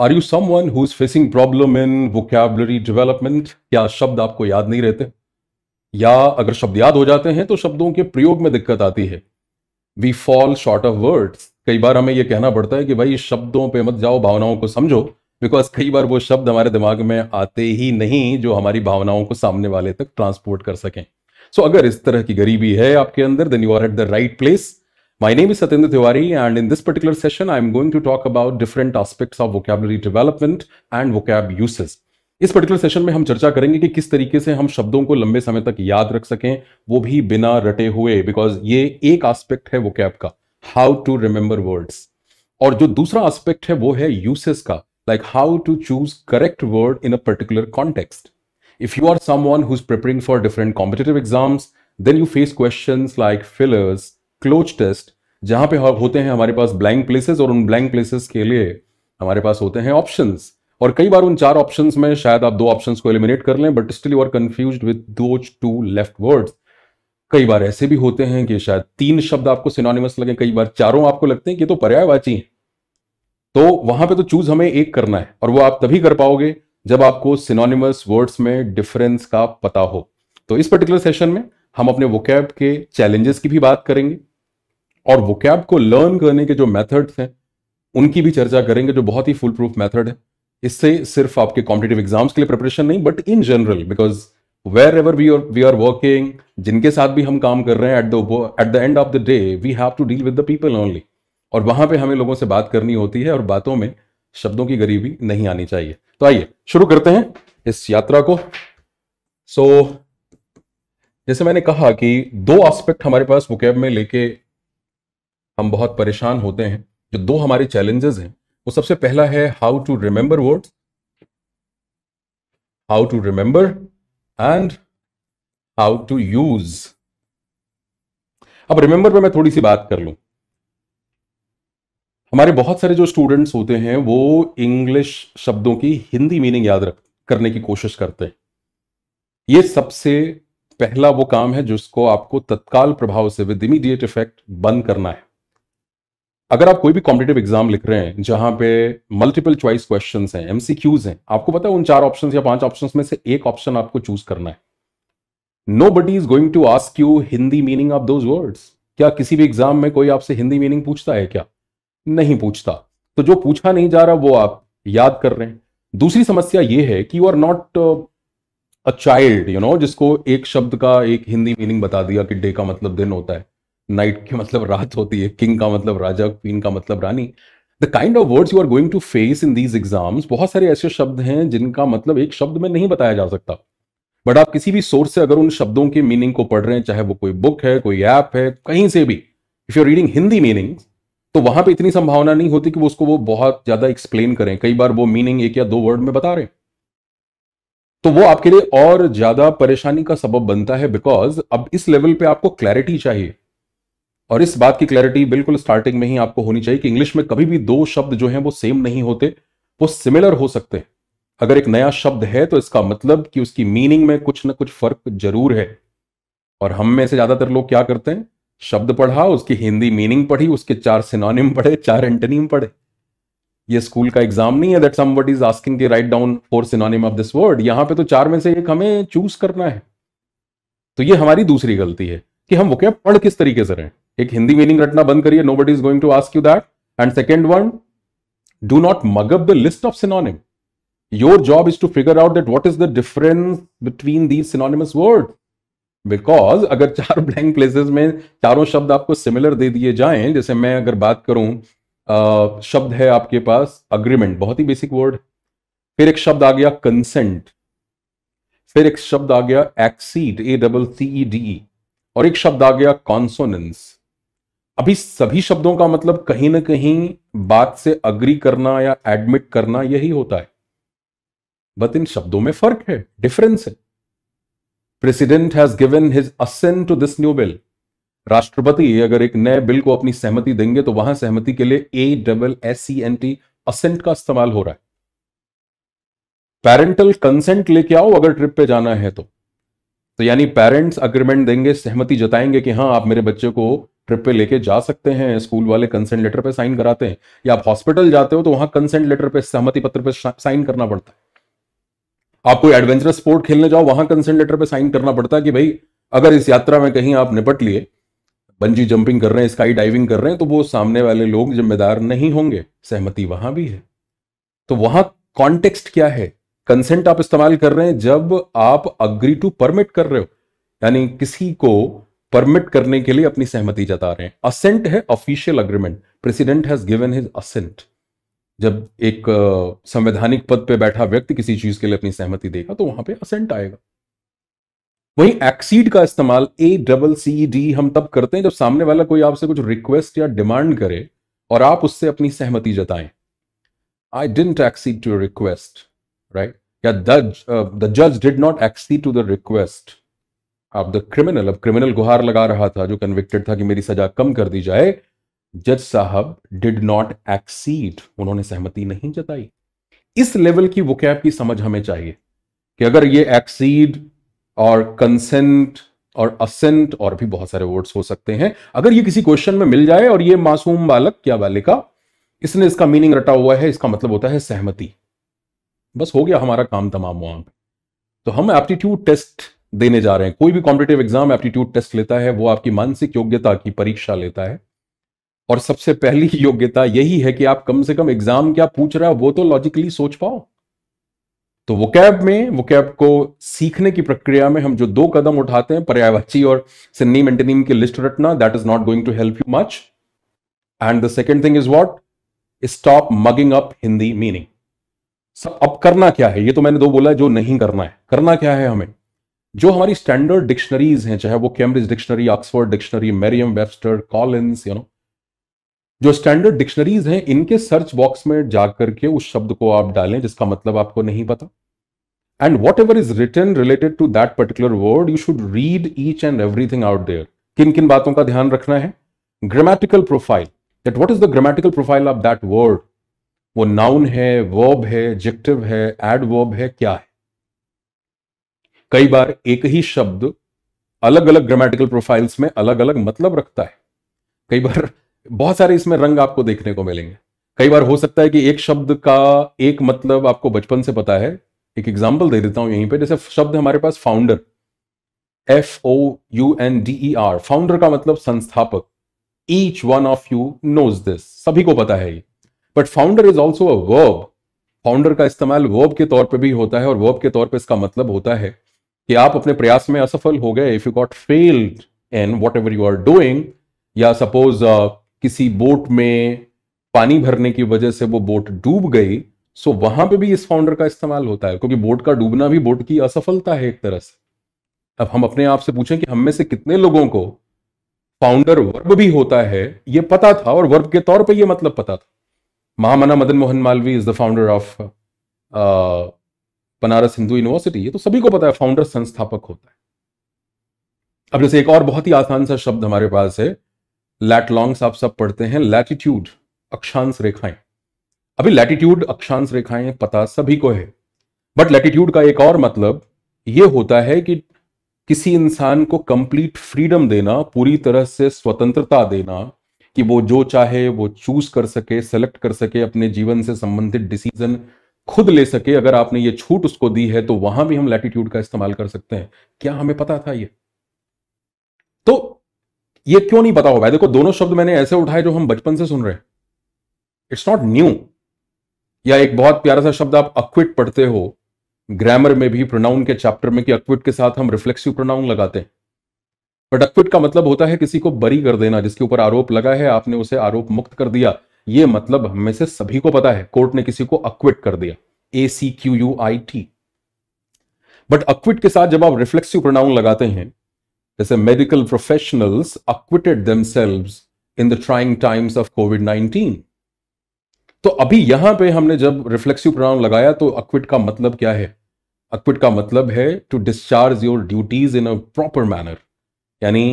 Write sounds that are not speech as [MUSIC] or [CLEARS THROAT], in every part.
Are you some one who is facing problem in vocabulary development या शब्द आपको याद नहीं रहते या अगर शब्द याद हो जाते हैं तो शब्दों के प्रयोग में दिक्कत आती है we fall short of words कई बार हमें यह कहना पड़ता है कि भाई शब्दों पे मत जाओ भावनाओं को समझो बिकॉज कई बार वो शब्द हमारे दिमाग में आते ही नहीं जो हमारी भावनाओं को सामने वाले तक ट्रांसपोर्ट कर सकें सो so, अगर इस तरह की गरीबी है आपके अंदर then you are at the right place My name is Satendra Tiwari and in this particular session I'm going to talk about different aspects of vocabulary development and vocab uses. इस particular session में हम चर्चा करेंगे कि किस तरीके से हम शब्दों को लंबे समय तक याद रख सकें वो भी बिना रटे हुए बिकॉज ये एक आस्पेक्ट है वोकैब का हाउ टू रिमेंबर वर्ड्स और जो दूसरा आस्पेक्ट है वो है यूसेस का like how to choose correct word in a particular context if you are someone who is preparing for different competitive exams then you face question like fillers cloze test जहां पे होते हैं हमारे पास blank places और उन blank places के लिए हमारे पास होते हैं ऑप्शन और कई बार उन चार ऑप्शन में शायद आप दो ऑप्शन को एलिमिनेट कर लें but still you are confuse with दो टू लेफ्ट वर्ड्स कई बार ऐसे भी होते हैं कि शायद तीन शब्द आपको सिनोनिमस लगे कई बार चारों आपको लगते हैं कि तो पर्यायवाची है तो वहां पे तो चूज हमें एक करना है और वो आप तभी कर पाओगे जब आपको सिनोनिमस वर्ड्स में डिफरेंस का पता हो तो इस पर्टिकुलर सेशन में हम अपने वोकैब के चैलेंजेस की भी बात करेंगे और वोकैब को लर्न करने के जो मेथड्स हैं उनकी भी चर्चा करेंगे जो बहुत ही फुल प्रूफ मेथड है इससे सिर्फ आपके कॉम्पिटेटिव एग्जाम्स के लिए प्रिपरेशन नहीं but in general because wherever we are we are working जिनके साथ भी हम काम कर रहे हैं at the at the end of the day we have to deal with the people only और वहां पे हमें लोगों से बात करनी होती है और बातों में शब्दों की गरीबी नहीं आनी चाहिए तो आइए शुरू करते हैं इस यात्रा को सो so, जैसे मैंने कहा कि दो एस्पेक्ट हमारे पास वोकैब में लेके हम बहुत परेशान होते हैं जो दो हमारे चैलेंजेस हैं वो सबसे पहला है how to remember words how to remember and how to use अब रिमेंबर पे मैं थोड़ी सी बात कर लू हमारे बहुत सारे जो स्टूडेंट्स होते हैं वो इंग्लिश शब्दों की हिंदी मीनिंग याद रख करने की कोशिश करते हैं ये सबसे पहला वो काम है जिसको आपको तत्काल प्रभाव से विद इमीडिएट इफेक्ट बंद करना है अगर आप कोई भी कॉम्पिटेटिव एग्जाम लिख रहे हैं जहां पे मल्टीपल चॉइस क्वेश्चन हैं एमसीक्यूज हैं आपको पता है उन चार ऑप्शन या पांच ऑप्शन में से एक ऑप्शन आपको चूज करना है nobody is going to ask you Hindi meaning of those words क्या किसी भी एग्जाम में कोई आपसे हिंदी मीनिंग पूछता है क्या नहीं पूछता तो जो पूछा नहीं जा रहा वो आप याद कर रहे हैं दूसरी समस्या ये है कि you are not a child you know जिसको एक शब्द का एक हिंदी मीनिंग बता दिया कि डे का मतलब दिन होता है नाइट के मतलब रात होती है किंग का मतलब राजा क्वीन का मतलब रानी the kind of words you are going to face in these exams बहुत सारे ऐसे शब्द हैं जिनका मतलब एक शब्द में नहीं बताया जा सकता बट आप किसी भी सोर्स से अगर उन शब्दों के मीनिंग को पढ़ रहे हैं चाहे वो कोई बुक है कोई ऐप है कहीं से भी if you reading Hindi meaning तो वहां पे इतनी संभावना नहीं होती कि वो उसको वो बहुत ज्यादा एक्सप्लेन करें कई बार वो मीनिंग एक या दो वर्ड में बता रहे तो वो आपके लिए और ज्यादा परेशानी का सबब बनता है बिकॉज अब इस लेवल पे आपको क्लैरिटी चाहिए और इस बात की क्लैरिटी बिल्कुल स्टार्टिंग में ही आपको होनी चाहिए कि इंग्लिश में कभी भी दो शब्द जो हैं वो सेम नहीं होते वो सिमिलर हो सकते हैं अगर एक नया शब्द है तो इसका मतलब कि उसकी मीनिंग में कुछ ना कुछ फर्क जरूर है और हम में से ज्यादातर लोग क्या करते हैं शब्द पढ़ा उसकी हिंदी मीनिंग पढ़ी उसके चार सिनोनिम पढ़े चार एंटनीम पढ़े ये स्कूल का एग्जाम नहीं है that somewhat is asking write down four synonym of this word यहां पे तो चार में से एक हमें चूज करना है तो ये हमारी दूसरी गलती है कि हम वो क्या पढ़ किस तरीके से रहे हैं एक हिंदी मीनिंग रटना बंद करिए nobody is going to ask you that and second one do not mug up the list of synonym your job is to figure out that what is the difference between these synonymous word because अगर चार blank places में चारों शब्द आपको similar दे दिए जाए जैसे मैं अगर बात करूं शब्द है आपके पास अग्रीमेंट बहुत ही बेसिक वर्ड फिर एक शब्द आ गया कंसेंट फिर एक शब्द आ गया accede A double C D और एक शब्द आ गया कॉन्सोनेंस अभी सभी शब्दों का मतलब कहीं ना कहीं बात से अग्री करना या एडमिट करना यही होता है बट इन शब्दों में फर्क है डिफरेंस है president has given his assent to this new bill राष्ट्रपति अगर एक नए बिल को अपनी सहमति देंगे तो वहां सहमति के लिए A double S C N T assent का इस्तेमाल हो रहा है पेरेंटल कंसेंट लेके आओ अगर ट्रिप पे जाना है तो तो यानी पेरेंट्स अग्रीमेंट देंगे सहमति जताएंगे कि हाँ आप मेरे बच्चे को ट्रिप पे लेके जा सकते हैं स्कूल वाले कंसेंट लेटर पे साइन कराते हैं या आप हॉस्पिटल जाते हो तो वहां कंसेंट लेटर पे सहमति पत्र पे साइन करना पड़ता है आप कोई एडवेंचरस स्पोर्ट खेलने जाओ वहां कंसेंट लेटर पे साइन करना पड़ता है कि भाई अगर इस यात्रा में कहीं आप निपट लिए बंजी जंपिंग कर रहे हैं स्काई डाइविंग कर रहे हैं तो वो सामने वाले लोग जिम्मेदार नहीं होंगे सहमति वहां भी है तो वहां कॉन्टेक्स्ट क्या है कंसेंट आप इस्तेमाल कर रहे हैं जब आप अग्री टू परमिट कर रहे हो यानी किसी को परमिट करने के लिए अपनी सहमति जता रहे हैं असेंट है official agreement president has given his assent जब एक संवैधानिक पद पे बैठा व्यक्ति किसी चीज के लिए अपनी सहमति देगा तो वहां पे असेंट आएगा वही एक्सीड का इस्तेमाल ए डबल सी डी हम तब करते हैं जब सामने वाला कोई आपसे कुछ रिक्वेस्ट या डिमांड करे और आप उससे अपनी सहमति जताएं I didn't accede to request right या द जज did not accede to the request आप द क्रिमिनल अब क्रिमिनल गुहार लगा रहा था जो कन्विक्टेड था कि मेरी सजा कम कर दी जाए जज साहब डिड नॉट एक्सीड उन्होंने सहमति नहीं जताई इस लेवल की वोकैब की समझ हमें चाहिए कि अगर ये एक्सीड और कंसेंट और असेंट और भी बहुत सारे वर्ड्स हो सकते हैं अगर ये किसी क्वेश्चन में मिल जाए और ये मासूम बालक क्या बालिका इसने इसका मीनिंग रटा हुआ है इसका मतलब होता है सहमति बस हो गया हमारा काम तमाम वहां पर तो हम एप्टीट्यूड टेस्ट देने जा रहे हैं कोई भी कॉम्पिटेटिव एग्जाम एप्टीट्यूड टेस्ट लेता है वो आपकी मानसिक योग्यता की परीक्षा लेता है और सबसे पहली [LAUGHS] योग्यता यही है कि आप कम से कम एग्जाम क्या पूछ रहा है वो तो लॉजिकली सोच पाओ तो वो कैब में वो कैब को सीखने की प्रक्रिया में हम जो दो कदम उठाते हैं पर्यायवाची और सिन्नी मेंटेनिम की लिस्ट रटना that is not going to help you much and the second thing is what stop mugging up Hindi meaning सब अब करना क्या है ये तो मैंने दो बोला जो नहीं करना है करना क्या है हमें जो हमारी स्टैंडर्ड डिक्शनरीज हैं चाहे वो Cambridge dictionary Oxford dictionary Merriam Webster Collins you know जो स्टैंडर्ड डिक्शनरीज हैं इनके सर्च बॉक्स में जाकर के उस शब्द को आप डालें जिसका मतलब आपको नहीं पता and whatever is written related to that particular word you should read each and everything out there किन किन बातों का ध्यान रखना है grammatical profile that what is the grammatical profile of that word वो नाउन है वर्ब है एडजेक्टिव है एडवर्ब है क्या है कई बार एक ही शब्द अलग अलग ग्रामेटिकल प्रोफाइल्स में अलग अलग मतलब रखता है कई बार बहुत सारे इसमें रंग आपको देखने को मिलेंगे कई बार हो सकता है कि एक शब्द का एक मतलब आपको बचपन से पता है एक एग्जाम्पल दे देता हूं यहीं पे जैसे शब्द हमारे पास founder F O U N D E R founder का मतलब संस्थापक each one of you knows this सभी को पता है ये but founder is also a verb founder का इस्तेमाल वर्ब के तौर पे भी होता है और वर्ब के तौर पे इसका मतलब होता है कि आप अपने प्रयास में असफल हो गए if you got failed in whatever you are doing या सपोज uh, किसी बोट में पानी भरने की वजह से वो बोट डूब गई सो so वहां पे भी इस फाउंडर का इस्तेमाल होता है क्योंकि बोट का डूबना भी बोट की असफलता है एक तरह से अब हम अपने आप से पूछें कि हम में से कितने लोगों को फाउंडर वर्ब भी होता है ये पता था और वर्ब के तौर पे ये मतलब पता था Mahamana Madan Mohan Malviya is the founder of Banaras Hindu university ये तो सभी को पता है फाउंडर संस्थापक होता है अब जैसे एक और बहुत ही आसान सा शब्द हमारे पास है लैट लॉन्ग्स आप सब पढ़ते हैं लैटिट्यूड अक्षांश रेखाएं अभी लैटिट्यूड अक्षांश रेखाएं पता सभी को है बट लैटिट्यूड का एक और मतलब यह होता है कि किसी इंसान को कंप्लीट फ्रीडम देना पूरी तरह से स्वतंत्रता देना कि वो जो चाहे वो चूज कर सके सेलेक्ट कर सके अपने जीवन से संबंधित डिसीजन खुद ले सके अगर आपने ये छूट उसको दी है तो वहां भी हम लैटिट्यूड का इस्तेमाल कर सकते हैं क्या हमें पता था ये तो ये क्यों नहीं पता हो देखो दोनों शब्द मैंने ऐसे उठाए जो हम बचपन से सुन रहे हैं इट्स नॉट न्यू या एक बहुत प्यारा सा शब्द आप अक्विट पढ़ते हो ग्रामर में भी प्रोनाउन के चैप्टर में कि अक्विट के साथ हम रिफ्लेक्सिव प्रोनाउन लगाते हैं बट अक्विट का मतलब होता है किसी को बरी कर देना जिसके ऊपर आरोप लगा है आपने उसे आरोप मुक्त कर दिया ये मतलब हमें से सभी को पता है कोर्ट ने किसी को अक्विट कर दिया A C Q U I T but acquit के साथ जब आप रिफ्लेक्सिव प्रोनाउन लगाते हैं जैसे medical professionals acquitted themselves in the trying times of Covid nineteen तो अभी यहां पे हमने जब रिफ्लेक्सिव प्रोनाउन लगाया तो अक्विट का मतलब क्या है अक्विट का मतलब है to discharge your duties in a proper manner यानी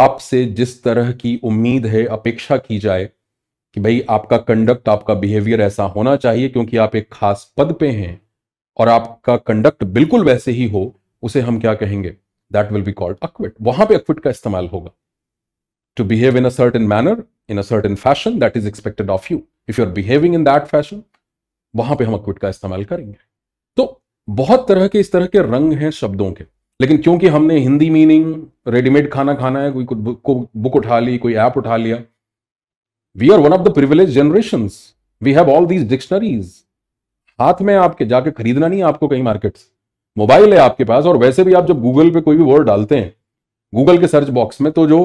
आपसे जिस तरह की उम्मीद है अपेक्षा की जाए कि भाई आपका कंडक्ट आपका बिहेवियर ऐसा होना चाहिए क्योंकि आप एक खास पद पे हैं और आपका कंडक्ट बिल्कुल वैसे ही हो उसे हम क्या कहेंगे that will be called acquit वहां पे अक्विट का इस्तेमाल होगा to behave in a certain manner in a certain fashion that is expected of you if you are behaving in that fashion वहां पे हम अक्विट का इस्तेमाल करेंगे तो बहुत तरह के इस तरह के रंग हैं शब्दों के लेकिन क्योंकि हमने हिंदी मीनिंग रेडीमेड खाना खाना है कोई बुक उठा ली कोई ऐप उठा लिया we are one of the privilege generation we have all these dictionaries हाथ में आपके जाके खरीदना नहीं है आपको कहीं मार्केट मोबाइल है आपके पास और वैसे भी आप जब गूगल पे कोई भी वर्ड डालते हैं गूगल के सर्च बॉक्स में तो जो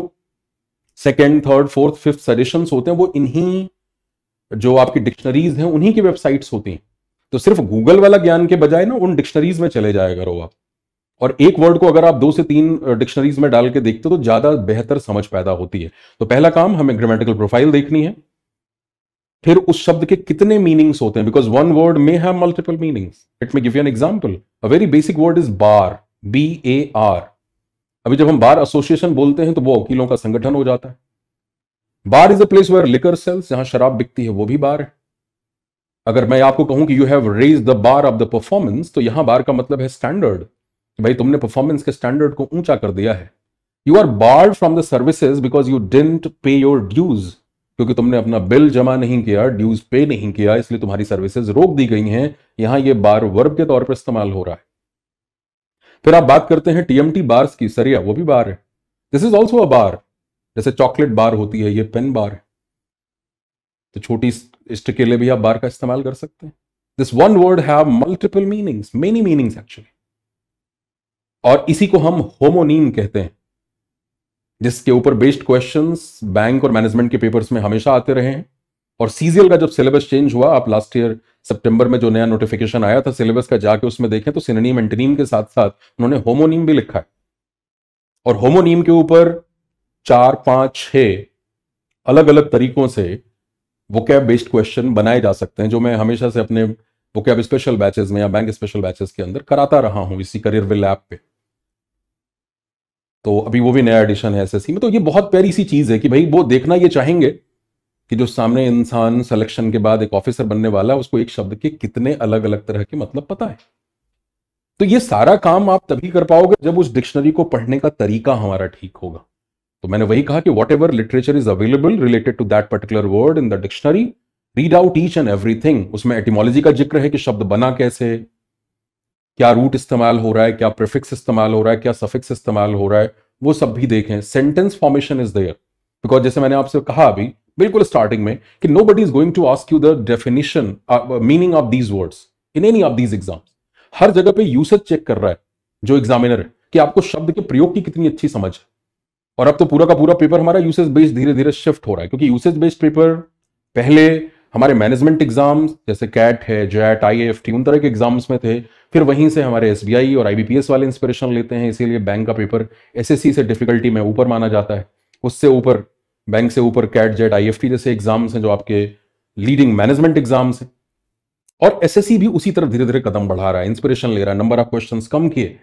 second third fourth fifth suggestion होते हैं वो इन्हीं जो आपकी डिक्शनरीज हैं उन्हीं की वेबसाइट्स होती हैं तो सिर्फ गूगल वाला ज्ञान के बजाय ना उन डिक्शनरीज में चले जाएगा रो आप और एक वर्ड को अगर आप दो से तीन डिक्शनरीज में डाल के देखते हो तो ज्यादा बेहतर समझ पैदा होती है तो पहला काम हमें ग्रामेटिकल प्रोफाइल देखनी है फिर उस शब्द के कितने मीनिंग्स होते हैं because one word may have multiple meanings it may give you an example a very basic word is bar B A R अभी जब हम बार एसोसिएशन बोलते हैं तो वो वकीलों का संगठन हो जाता है bar is a place where liquor sells जहां शराब बिकती है वो भी बार है अगर मैं आपको कहूं कि you have raise the bar of the performance तो यहां बार का मतलब है स्टैंडर्ड कि भाई तुमने परफॉर्मेंस के स्टैंडर्ड को ऊंचा कर दिया है you are barred from the services because you didn't pay your dues क्योंकि तुमने अपना बिल जमा नहीं किया ड्यूज पे नहीं किया इसलिए तुम्हारी सर्विसेज रोक दी गई हैं यहां ये बार वर्ब के तौर पर इस्तेमाल हो रहा है फिर आप बात करते हैं टीएमटी बार्स की सरिया वो भी बार है this is also a bar जैसे चॉकलेट बार होती है ये पेन बार है तो छोटी स्टिक के लिए भी आप बार का इस्तेमाल कर सकते हैं this one word have multiple meanings many meanings actually और इसी को हम होमोनीम कहते हैं जिसके ऊपर बेस्ड क्वेश्चंस बैंक और मैनेजमेंट के पेपर्स में हमेशा आते रहे हैं और सीजीएल का जब सिलेबस चेंज हुआ आप लास्ट ईयर सितंबर में जो नया नोटिफिकेशन आया था सिलेबस का जाके उसमें देखें तो सिनोनीम एंटनीम के साथ साथ उन्होंने होमोनीम भी लिखा है और होमोनीम के ऊपर चार पांच छ अलग अलग तरीकों से कैब बेस्ड क्वेश्चन बनाए जा सकते हैं जो मैं हमेशा से अपने कैब स्पेशल बैचेज में या बैंक स्पेशल बैचेज के अंदर कराता रहा हूं इसी करियर विल ऐप पे तो अभी वो भी नया एडिशन है एसएससी में तो ये बहुत प्यारी सी चीज़ है कि भाई वो देखना ये चाहेंगे कि जो सामने इंसान सिलेक्शन के बाद एक ऑफिसर बनने वाला है उसको एक शब्द के कितने अलग अलग तरह के मतलब पता है तो ये सारा काम आप तभी कर पाओगे जब उस डिक्शनरी को पढ़ने का तरीका हमारा ठीक होगा तो मैंने वही कहा कि whatever literature is available related to that particular word in the dictionary read out each and everything उसमें एटीमोलॉजी का जिक्र है कि शब्द बना कैसे क्या रूट इस्तेमाल हो रहा है क्या प्रिफिक्स इस्तेमाल हो रहा है क्या सफिक्स इस्तेमाल हो रहा है वो सब भी देखें sentence formation is there because जैसे मैंने आपसे कहा अभी बिल्कुल स्टार्टिंग में कि nobody is going to ask you the definition meaning of these words in any of these exams हर जगह पे यूसेज चेक कर रहा है जो एग्जामिनर है कि आपको शब्द के प्रयोग की कितनी अच्छी समझ है और अब तो पूरा का पूरा पेपर हमारा यूसेज बेस्ड धीरे धीरे शिफ्ट हो रहा है क्योंकि यूसेज बेस्ड पेपर पहले हमारे मैनेजमेंट एग्जाम्स जैसे कैट है जैट आई एफ टी उन तरह के एग्जाम्स में थे फिर वहीं से हमारे एस बी आई और आई बी पी एस वाले इंस्पिरेशन लेते हैं इसीलिए बैंक का पेपर एस एस सी से डिफिकल्टी में ऊपर माना जाता है उससे ऊपर बैंक से ऊपर CAT XAT I F T जैसे एग्जाम्स हैं जो आपके लीडिंग मैनेजमेंट एग्जाम्स हैं और एस एस सी भी उसी तरफ धीरे धीरे कदम बढ़ा रहा है इंस्पिरेशन ले रहा है नंबर ऑफ क्वेश्चन कम किए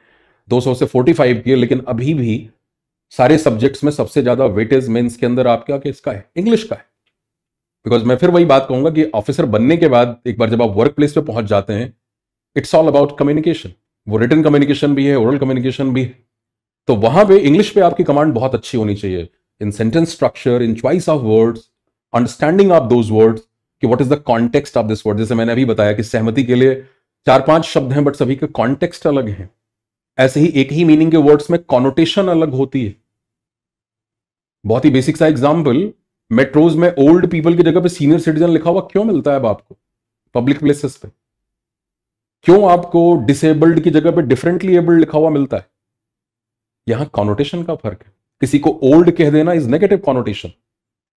200 से 45 किए लेकिन अभी भी सारे सब्जेक्ट्स में सबसे ज्यादा वेटेज मेन्स के अंदर आपका इसका है इंग्लिश का है बिकॉज मैं फिर वही बात कहूंगा कि ऑफिसर बनने के बाद एक बार जब आप वर्क प्लेस पर पहुंच जाते हैं इट्स ऑल अबाउट कम्युनिकेशन वो रिटर्न कम्युनिकेशन भी है ओरल कम्युनिकेशन भी है तो वहां पे इंग्लिश पे आपकी कमांड बहुत अच्छी होनी चाहिए in sentence structure in choice of words understanding of those words कि what is the context of this word जैसे मैंने अभी बताया कि सहमति के लिए चार पांच शब्द हैं बट सभी के कॉन्टेक्स्ट अलग हैं ऐसे ही एक ही मीनिंग के वर्ड्स में कॉनोटेशन अलग होती है बहुत ही बेसिक सा एग्जाम्पल मेट्रोज में ओल्ड पीपल की जगह पे सीनियर सिटीजन लिखा हुआ क्यों मिलता है अब आपको पब्लिक प्लेसेस पे क्यों आपको डिसेबल्ड की जगह पे डिफरेंटली एबल्ड लिखा हुआ मिलता है यहां कॉनोटेशन का फर्क है किसी को ओल्ड कह देना is negative connotation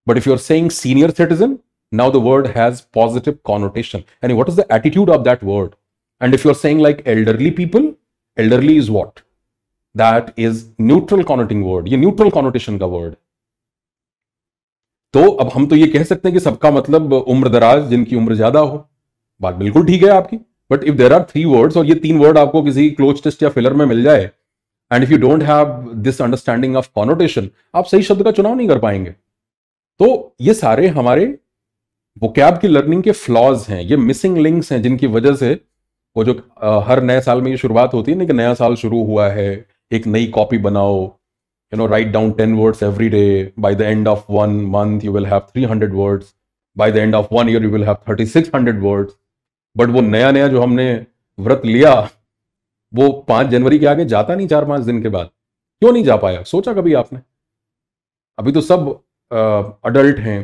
but if you are saying senior citizen now the word has positive connotation and what is the attitude of that word and if you are saying like elderly people elderly is what that is neutral connoting word ये neutral connotation का word है तो अब हम तो ये कह सकते हैं कि सबका मतलब उम्र दराज जिनकी उम्र ज्यादा हो बात बिल्कुल ठीक है आपकी but if there are three words और ये तीन वर्ड आपको किसी क्लोज टेस्ट या फिलर में मिल जाए and if you don't have this understanding of connotation आप सही शब्द का चुनाव नहीं कर पाएंगे तो ये सारे हमारे कैब की लर्निंग के फ्लॉज हैं ये मिसिंग लिंक्स हैं जिनकी वजह से वो जो हर नए साल में ये शुरुआत होती है ना कि नया साल शुरू हुआ है एक नई कॉपी बनाओ you know write down 10 words every day by the end of one month you will have 300 words by the end of one year you will have 3600 words but वो नया नया जो हमने व्रत लिया वो पांच जनवरी के आगे जाता नहीं चार पांच दिन के बाद क्यों नहीं जा पाया सोचा कभी आपने अभी तो सब अडल्ट हैं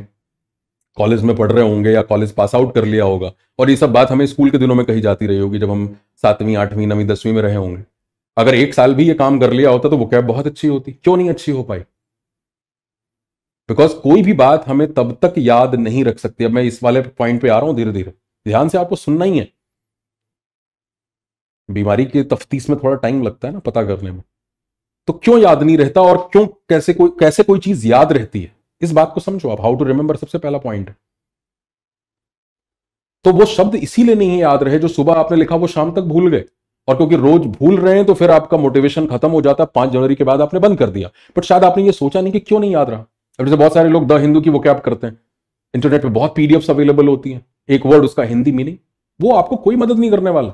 कॉलेज में पढ़ रहे होंगे या कॉलेज पास आउट कर लिया होगा और ये सब बात हमें स्कूल के दिनों में कही जाती रही होगी जब हम सातवीं आठवीं नवीं दसवीं में रहे होंगे अगर एक साल भी ये काम कर लिया होता तो वो कैब बहुत अच्छी होती क्यों नहीं अच्छी हो पाई बिकॉज कोई भी बात हमें तब तक याद नहीं रख सकती अब मैं इस वाले पॉइंट पे आ रहा हूं धीरे धीरे ध्यान से आपको सुनना ही है बीमारी के तफ्तीश में थोड़ा टाइम लगता है ना पता करने में तो क्यों याद नहीं रहता और क्यों कैसे कोई कैसे कोई चीज याद रहती है इस बात को समझो आप हाउ टू रिमेंबर सबसे पहला पॉइंट है तो वो शब्द इसीलिए नहीं याद रहे जो सुबह आपने लिखा वो शाम तक भूल गए और क्योंकि रोज भूल रहे हैं तो फिर आपका मोटिवेशन खत्म हो जाता है पांच जनवरी के बाद आपने बंद कर दिया बट शायद आपने ये सोचा नहीं कि क्यों नहीं याद रहा अब जैसे बहुत सारे लोग द हिंदू की वो कैप करते हैं इंटरनेट पर बहुत पीडीएफ अवेलेबल होती है एक वर्ड उसका हिंदी मीनिंग वो आपको कोई मदद नहीं करने वाला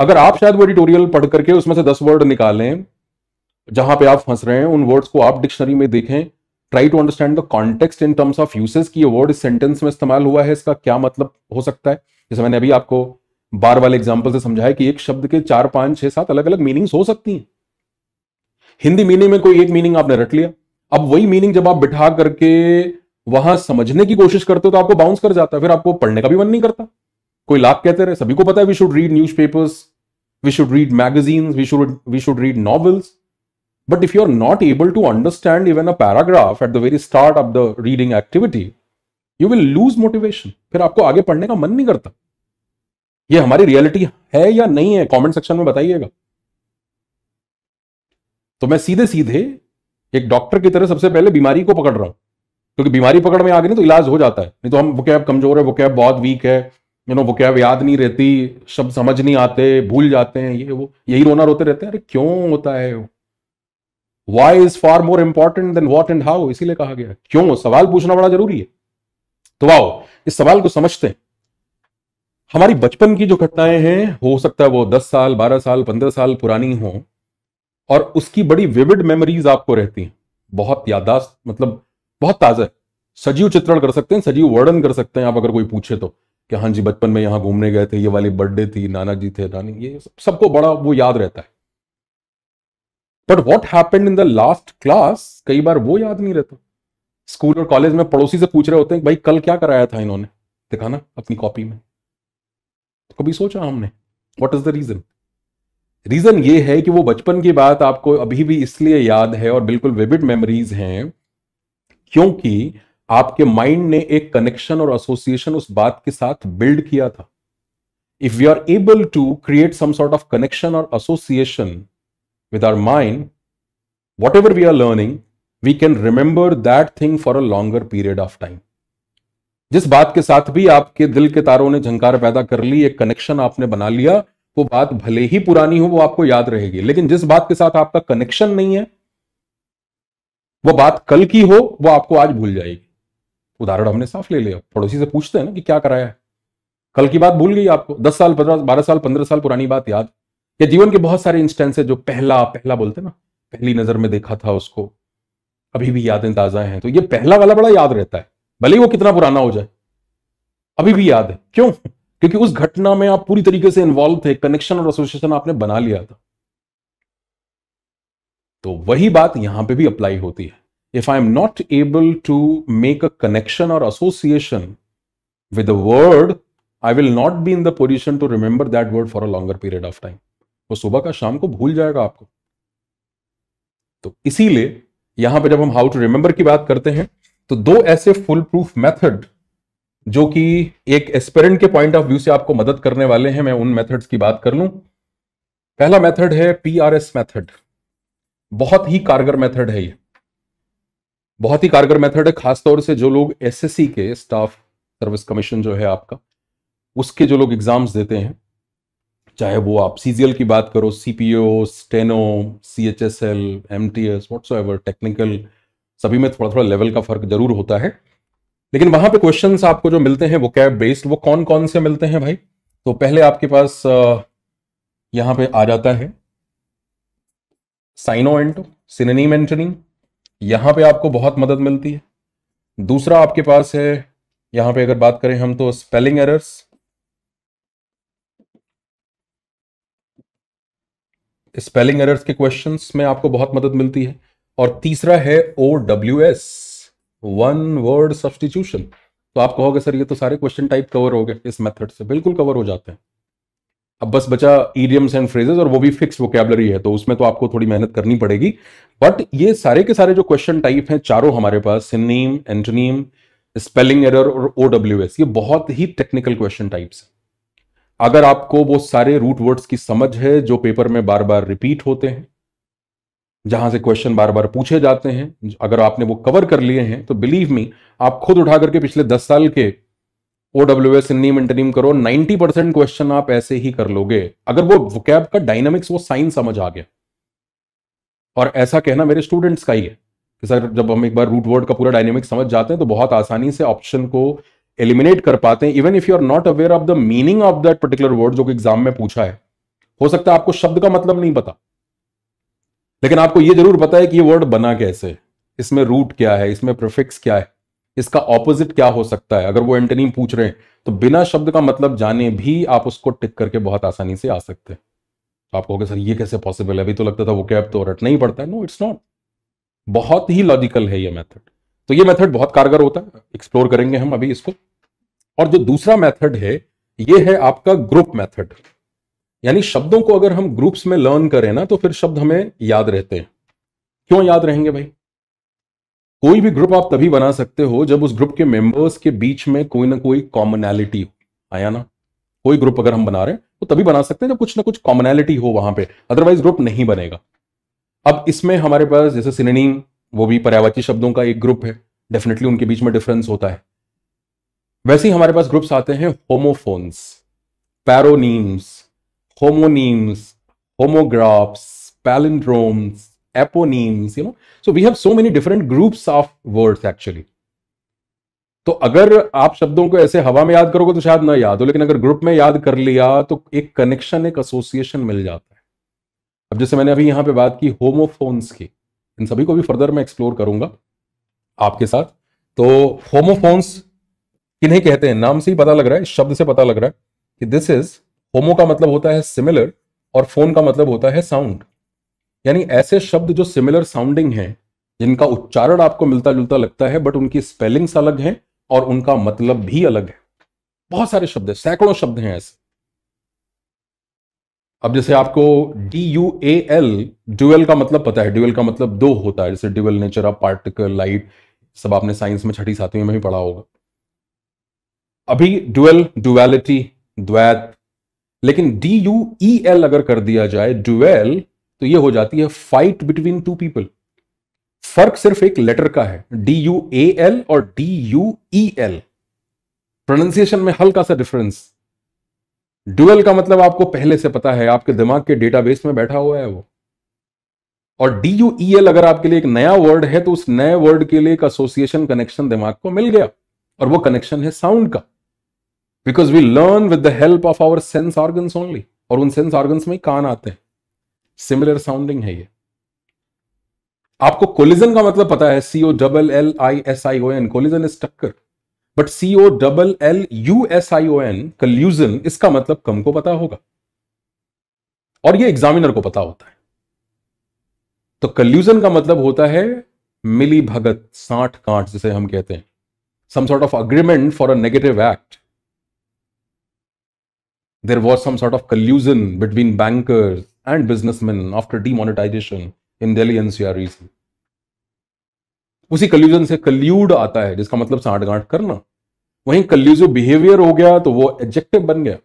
अगर आप शायद वो एडिटोरियल पढ़ करके उसमें से दस वर्ड निकालें जहां पे आप फंस रहे हैं उन वर्ड्स को आप डिक्शनरी में देखें try to understand the context in terms of usage की ये वर्ड इस सेंटेंस में इस्तेमाल हुआ है इसका क्या मतलब हो सकता है जैसे मैंने अभी आपको बार वाले एग्जाम्पल से समझाया कि एक शब्द के चार पांच छह सात अलग अलग मीनिंग्स हो सकती हैं हिंदी मीनिंग में कोई एक मीनिंग आपने रट लिया अब वही मीनिंग जब आप बिठा करके वहां समझने की कोशिश करते हो तो आपको बाउंस कर जाता है फिर आपको पढ़ने का भी मन नहीं करता कोई लाख कहते रहे सभी को पता है we should read newspapers we should read magazine we should we should read novels but if you are not able to understand even a paragraph at the very start of the reading activity you will lose motivation फिर आपको आगे पढ़ने का मन नहीं करता ये हमारी रियलिटी है या नहीं है कमेंट सेक्शन में बताइएगा तो मैं सीधे सीधे एक डॉक्टर की तरह सबसे पहले बीमारी को पकड़ रहा हूं क्योंकि बीमारी पकड़ में आ गई ना तो इलाज हो जाता है नहीं तो हम वो कैब कमजोर है वो कैब बहुत वीक है यू नो वो कैब याद नहीं रहती शब्द समझ नहीं आते भूल जाते हैं ये वो यही रोना रोते रहते हैं अरे क्यों होता है why is far more important then what and how इसीलिए कहा गया क्यों सवाल पूछना बड़ा जरूरी है तो आओ इस सवाल को समझते हैं हमारी बचपन की जो घटनाएं हैं हो सकता है वो दस साल बारह साल पंद्रह साल पुरानी हो और उसकी बड़ी विविड मेमोरीज आपको रहती हैं बहुत यादाश्त मतलब बहुत ताज़ा है सजीव चित्रण कर सकते हैं सजीव वर्णन कर सकते हैं आप अगर कोई पूछे तो कि हाँ जी बचपन में यहाँ घूमने गए थे ये वाली बर्थडे थी नाना जी थे नानी ये सबको बड़ा वो याद रहता है but what happened in the last class कई बार वो याद नहीं रहता स्कूल और कॉलेज में पड़ोसी से पूछ रहे होते हैं भाई कल क्या कराया था इन्होंने दिखाना अपनी कॉपी में कभी सोचा हमने what is the reason reason ये है कि वो बचपन की बात आपको अभी भी इसलिए याद है और बिल्कुल विविड मेमोरीज हैं क्योंकि आपके माइंड ने एक कनेक्शन और एसोसिएशन उस बात के साथ बिल्ड किया था if you are able to create some sort of connection और association with our mind whatever we are learning we can remember that thing for a longer period of time जिस बात के साथ भी आपके दिल के तारों ने झंकार पैदा कर ली एक कनेक्शन आपने बना लिया वो बात भले ही पुरानी हो वो आपको याद रहेगी लेकिन जिस बात के साथ आपका कनेक्शन नहीं है वो बात कल की हो वो आपको आज भूल जाएगी उदाहरण हमने साफ ले लिया पड़ोसी से पूछते हैं ना कि क्या कराया है कल की बात भूल गई आपको दस साल पंद्रह बारह साल पंद्रह साल पुरानी बात याद या जीवन के बहुत सारे इंस्टेंस है जो पहला पहला बोलते ना पहली नजर में देखा था उसको अभी भी यादें ताजा हैं तो ये पहला वाला बड़ा याद रहता है भले ही वो कितना पुराना हो जाए अभी भी याद है क्यों क्योंकि उस घटना में आप पूरी तरीके से इन्वॉल्व थे कनेक्शन और एसोसिएशन आपने बना लिया था तो वही बात यहां पे भी अप्लाई होती है if I am not able to make a connection और association with a word I will not be in the position to remember that word for a longer period of time वो सुबह का शाम को भूल जाएगा आपको तो इसीलिए यहां पे जब हम हाउ टू रिमेंबर की बात करते हैं तो दो ऐसे फुल प्रूफ मेथड जो कि एक एस्पेरेंट के पॉइंट ऑफ व्यू से आपको मदद करने वाले हैं मैं उन मेथड्स की बात कर लूं पहला मेथड है पीआरएस मेथड बहुत ही कारगर मेथड है ये बहुत ही कारगर मेथड है खासतौर से जो लोग एसएससी के स्टाफ सर्विस कमीशन जो है आपका उसके जो लोग एग्जाम्स देते हैं चाहे वो आप सीजीएल की बात करो CPO steno C H S L M S MTS ever technical सभी में थोड़ा थोड़ा लेवल का फर्क जरूर होता है लेकिन वहां पे क्वेश्चन आपको जो मिलते हैं वो कैब बेस्ड वो कौन कौन से मिलते हैं भाई तो पहले आपके पास यहां पे आ जाता है साइनो एंटो सिनेनीम एंटनिंग यहां पे आपको बहुत मदद मिलती है दूसरा आपके पास है यहां पे अगर बात करें हम तो स्पेलिंग एरर्स स्पेलिंग एरर्स के क्वेश्चंस में आपको बहुत मदद मिलती है और तीसरा है O W S one word substitution तो आप कहोगे सर ये तो सारे क्वेश्चन टाइप कवर हो गए इस मेथड से बिल्कुल कवर हो जाते हैं अब बस बचा ईडियम्स एंड फ्रेजेस और वो भी फिक्स वोकेबलरी है तो उसमें तो आपको थोड़ी मेहनत करनी पड़ेगी बट ये सारे के सारे जो क्वेश्चन टाइप हैं चारों हमारे पास सिनीम एंटनीम स्पेलिंग एरर और ओ डब्ल्यू एस ये बहुत ही टेक्निकल क्वेश्चन टाइप्स हैं अगर आपको वो सारे रूट वर्ड्स की समझ है जो पेपर में बार बार रिपीट होते हैं जहां से क्वेश्चन बार बार पूछे जाते हैं अगर आपने वो कवर कर लिए हैं तो बिलीव मी आप खुद उठा करके पिछले दस साल के ओ डब्ल्यू एस इन्नीम इंटरनीम करो नाइनटी परसेंट क्वेश्चन आप ऐसे ही कर लोगे अगर वो वोकैब का डायनामिक्स वो साइंस समझ आ गया और ऐसा कहना मेरे स्टूडेंट्स का ही है कि सर जब हम एक बार रूट वर्ड का पूरा डायनेमिक्स समझ जाते हैं तो बहुत आसानी से ऑप्शन को एलिमिनेट कर पाते हैं even if you are not aware of the meaning of that particular word जो कि एग्जाम में पूछा है हो सकता है आपको शब्द का मतलब नहीं पता लेकिन आपको ये जरूर पता है कि ये वर्ड बना कैसे है इसमें रूट क्या है इसमें प्रिफिक्स क्या है इसका ऑपोजिट क्या हो सकता है अगर वो एंटनी पूछ रहे हैं तो बिना शब्द का मतलब जाने भी आप उसको टिक करके बहुत आसानी से आ सकते हैं तो आप कहोगे सर ये कैसे पॉसिबल है अभी तो लगता था वो कैब तो रटना ही पड़ता है नो इट्स नॉट बहुत ही लॉजिकल है ये मेथड तो ये मेथड बहुत कारगर होता है एक्सप्लोर करेंगे हम अभी इसको और जो दूसरा मेथड है ये है आपका ग्रुप मेथड यानी शब्दों को अगर हम ग्रुप्स में लर्न करें ना तो फिर शब्द हमें याद रहते हैं क्यों याद रहेंगे भाई कोई भी ग्रुप आप तभी बना सकते हो जब उस ग्रुप के मेंबर्स के बीच में कोई ना कोई कॉमनैलिटी आया ना कोई ग्रुप अगर हम बना रहे हैं तो तभी बना सकते हैं जब कुछ ना कुछ कॉमनैलिटी हो वहां पे अदरवाइज ग्रुप नहीं बनेगा अब इसमें हमारे पास जैसे सिनेनिम वो भी पर्यावाची शब्दों का एक ग्रुप है डेफिनेटली उनके बीच में डिफरेंस होता है वैसे ही हमारे पास ग्रुप्स आते हैं homophones paronyms homonyms, homographs, palindromes, eponyms, you know. So we have so many different groups of words actually. तो अगर आप शब्दों को ऐसे हवा में याद करोगे तो शायद ना याद हो लेकिन अगर ग्रुप में याद कर लिया तो एक कनेक्शन एक एसोसिएशन मिल जाता है अब जैसे मैंने अभी यहां पे बात की होमोफोन्स की इन सभी को भी फर्दर मैं एक्सप्लोर करूंगा आपके साथ तो होमोफोन्स किन्हें कहते हैं नाम से ही पता लग रहा है शब्द से पता लग रहा है कि दिस इज होमो का मतलब होता है सिमिलर और फोन का मतलब होता है साउंड यानी ऐसे शब्द जो सिमिलर साउंडिंग हैं जिनका उच्चारण आपको मिलता जुलता लगता है बट उनकी स्पेलिंग्स अलग हैं और उनका मतलब भी अलग है बहुत सारे शब्द हैं सैकड़ों शब्द हैं ऐसे अब जैसे आपको D U A L duel का मतलब पता है ड्यूएल का मतलब दो होता है जैसे dual nature of particle light सब आपने साइंस में छठी सातवीं में भी पढ़ा होगा अभी ड्यूएल ड्यूएलिटी द्वैत लेकिन डी यू ई एल अगर कर दिया जाए डुएल तो ये हो जाती है फाइट बिटवीन टू पीपल फर्क सिर्फ एक लेटर का है डी यू ए एल और D U E L pronunciation में हल्का सा डिफरेंस डुएल का मतलब आपको पहले से पता है आपके दिमाग के डेटाबेस में बैठा हुआ है वो और डी यू ई एल अगर आपके लिए एक नया वर्ड है तो उस नए वर्ड के लिए एक एसोसिएशन कनेक्शन दिमाग को मिल गया और वो कनेक्शन है साउंड का because we learn with the help of our sense organs only और उन सेंस ऑर्गन्स में कान आते हैं सिमिलर साउंडिंग है ये आपको कोलिजन का मतलब पता है C O double L I S I O N collision is टक्कर but C O double L U S I O N collusion इसका मतलब कम को पता होगा और ये एग्जामिनर को पता होता है तो कल्यूजन का मतलब होता है मिली भगत साठ कांट जिसे हम कहते हैं some sort of agreement for a negative act there was some sort of collusion between bankers and businessmen after demonetization in Delhi NCR region. उसी कल्यूजन से कल्यूड आता है जिसका मतलब सांठगांठ करना वहीं कल्यूजिव बिहेवियर हो गया तो वो एडजेक्टिव बन गया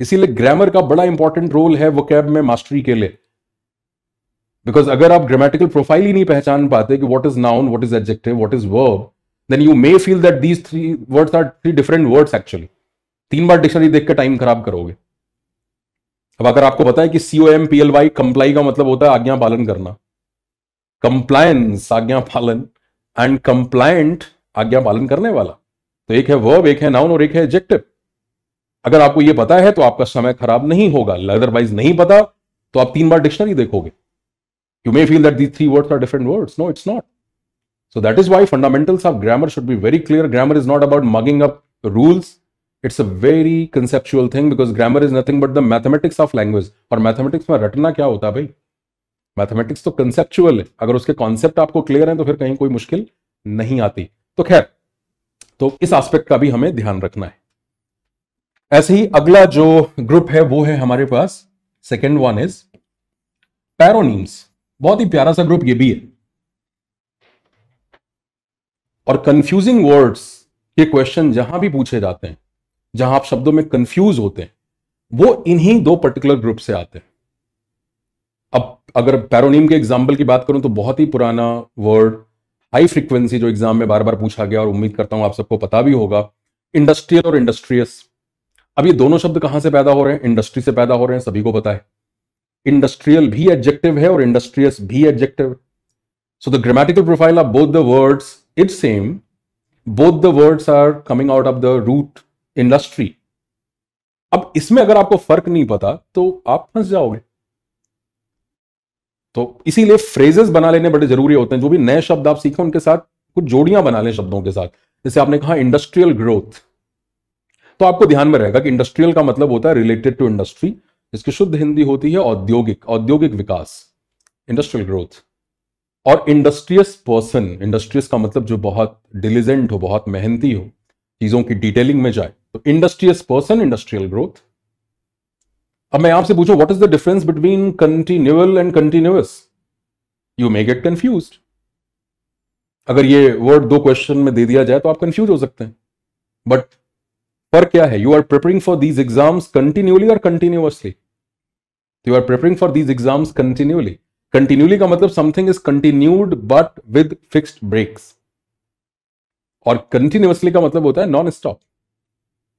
इसीलिए ग्रामर का बड़ा इंपॉर्टेंट रोल है वो कैब में मास्टरी के लिए बिकॉज अगर आप ग्रामेटिकल प्रोफाइल ही नहीं पहचान पाते कि what is noun what is adjective what is verb then you may feel that these three words are three different words actually तीन बार डिक्शनरी देख के टाइम खराब करोगे अब अगर आपको पता है कि C O M P L Y comply का मतलब होता है आज्ञा पालन करना कंप्लायंस आज्ञा पालन एंड कंप्लायंट आज्ञा पालन करने वाला तो एक है वर्ब एक है नाउन और एक है एजेक्टिव अगर आपको यह पता है तो आपका समय खराब नहीं होगा अदरवाइज नहीं पता तो आप तीन बार डिक्शनरी देखोगे you may feel that the three words are different words no it's not so that is why fundamentals of grammar should be very clear grammar is not about mugging up rules it's a very conceptual thing because grammar is nothing but the mathematics of language और mathematics में रटना क्या होता है भाई mathematics तो conceptual है अगर उसके कॉन्सेप्ट आपको क्लियर है तो फिर कहीं कोई मुश्किल नहीं आती तो खैर तो इस एस्पेक्ट का भी हमें ध्यान रखना है ऐसे ही अगला जो ग्रुप है वो है हमारे पास सेकेंड वन इज पैरोनीम्स बहुत ही प्यारा सा ग्रुप ये भी है और कंफ्यूजिंग वर्ड्स के क्वेश्चन जहां भी पूछे जाते हैं जहां आप शब्दों में कंफ्यूज होते हैं वो इन्हीं दो पर्टिकुलर ग्रुप से आते हैं अब अगर पैरोनिम के एग्जाम्पल की बात करूं तो बहुत ही पुराना वर्ड हाई फ्रिक्वेंसी जो एग्जाम में बार बार पूछा गया और उम्मीद करता हूं आप सबको पता भी होगा इंडस्ट्रियल और इंडस्ट्रियस अब ये दोनों शब्द कहां से पैदा हो रहे हैं इंडस्ट्री से पैदा हो रहे हैं सभी को पता है इंडस्ट्रियल भी एडजेक्टिव है और इंडस्ट्रियस भी adjective so the grammatical profile of both the words it's same both the words are coming out of the root industry अब इसमें अगर आपको फर्क नहीं पता तो आप फंस जाओगे तो इसीलिए फ्रेजेस बना लेने बड़े जरूरी होते हैं जो भी नए शब्द आप सीखें उनके साथ कुछ जोड़ियां बना लें शब्दों के साथ जैसे आपने कहा इंडस्ट्रियल ग्रोथ तो आपको ध्यान में रहेगा कि इंडस्ट्रियल का मतलब होता है रिलेटेड टू इंडस्ट्री इसकी शुद्ध हिंदी होती है औद्योगिक औद्योगिक विकास इंडस्ट्रियल ग्रोथ और इंडस्ट्रियस पर्सन इंडस्ट्रियस का मतलब जो बहुत डिलीजेंट हो बहुत मेहनती हो चीजों की डिटेलिंग में जाए तो इंडस्ट्रियस पर्सन इंडस्ट्रियल ग्रोथ अब मैं आपसे पूछू what is the difference between continual and continuous you may get confuse अगर ये वर्ड दो क्वेश्चन में दे दिया जाए तो आप कंफ्यूज हो सकते हैं बट पर क्या है you are preparing for these exams continually और continuously you are preparing for these exams continually continually का मतलब something is continued but with fixed breaks और कंटिन्यूअसली का मतलब होता है non stop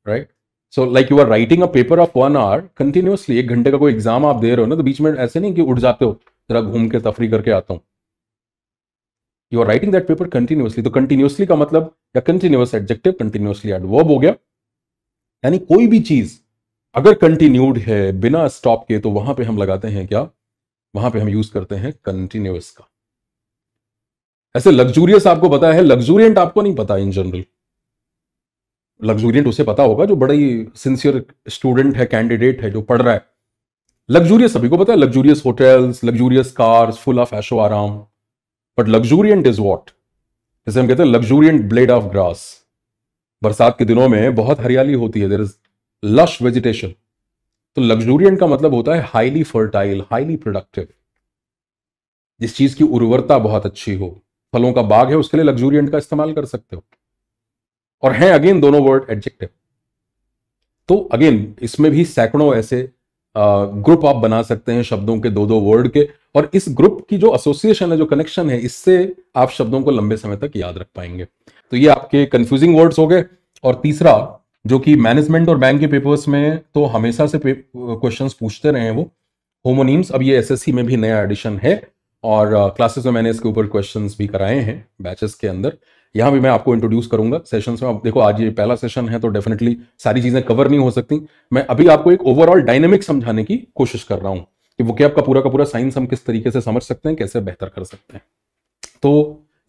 right so like you are writing a paper of one hour continuously एक घंटे का कोई एग्जाम आप दे रहे हो ना तो बीच में ऐसे नहीं कि उठ जाते हो जरा घूम के तफरी करके आता हूँ you are writing that paper continuously तो कंटिन्यूअसली का मतलब या कंटिन्यूअस एडजेक्टिव कंटिन्यूसली एडवर्ब हो गया यानी कोई भी चीज अगर कंटिन्यूड है बिना स्टॉप के तो वहां पे हम लगाते हैं क्या वहां पे हम यूज करते हैं कंटिन्यूअस का ऐसे लग्जूरियस आपको पता है लग्जूरियंट आपको नहीं पता इन जनरल लग्जूरियंट उसे पता होगा जो बड़ा ही सिंसियर स्टूडेंट है कैंडिडेट है जो पढ़ रहा है लग्जूरियस सभी को पता है luxurious hotels luxurious cars full of ऐशो आराम बट लग्जूरियंट इज वॉट जैसे हम कहते हैं लग्जूरियंट ब्लेड ऑफ ग्रास बरसात के दिनों में बहुत हरियाली होती है देर इज लश वेजिटेशन तो लग्जूरियंट का मतलब होता है हाईली फर्टाइल हाईली प्रोडक्टिव जिस चीज की उर्वरता बहुत अच्छी हो फलों का बाग है उसके लिए लग्जूरियंट का इस्तेमाल कर सकते हो और हैं अगेन दोनों वर्ड एडजेक्टिव तो अगेन इसमें भी सैकड़ों ऐसे ग्रुप आप बना सकते हैं शब्दों के दो दो वर्ड के और इस ग्रुप की जो एसोसिएशन है जो कनेक्शन है इससे आप शब्दों को लंबे समय तक याद रख पाएंगे तो ये आपके कंफ्यूजिंग वर्ड्स हो गए और तीसरा जो कि मैनेजमेंट और बैंक के पेपर्स में तो हमेशा से क्वेश्चंस पूछते रहे हैं वो होमोनीम्स अब ये एसएससी में भी नया एडिशन है और क्लासेस में मैंने इसके ऊपर क्वेश्चंस भी कराए हैं बैचेस के अंदर यहाँ भी मैं आपको इंट्रोड्यूस करूंगा सेशन में आप देखो आज ये पहला सेशन है तो डेफिनेटली सारी चीज़ें कवर नहीं हो सकती मैं अभी आपको एक ओवरऑल डायनेमिक समझाने की कोशिश कर रहा हूँ कि वो क्या का पूरा का पूरा साइंस हम किस तरीके से समझ सकते हैं कैसे बेहतर कर सकते हैं तो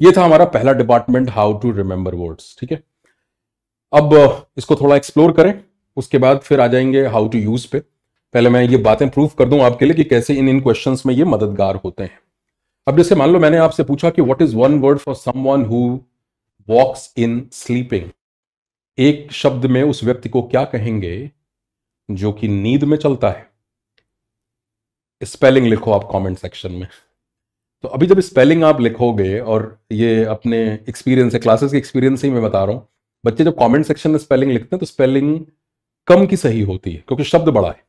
ये था हमारा पहला department how to remember words ठीक है अब uh, इसको थोड़ा एक्सप्लोर करें उसके बाद फिर आ जाएंगे हाउ टू यूज पे पहले मैं ये बातें प्रूव कर दूं आपके लिए कि कैसे इन इन क्वेश्चन में ये मददगार होते हैं अब जैसे मान लो मैंने आपसे पूछा कि what is one word for some one who walks in sleeping एक शब्द में उस व्यक्ति को क्या कहेंगे जो कि नींद में चलता है स्पेलिंग लिखो आप कमेंट सेक्शन में तो अभी जब स्पेलिंग आप लिखोगे और ये अपने एक्सपीरियंस है क्लासेस के एक्सपीरियंस ही मैं बता रहा हूं बच्चे जब कमेंट सेक्शन में स्पेलिंग लिखते हैं तो स्पेलिंग कम की सही होती है क्योंकि शब्द बड़ा है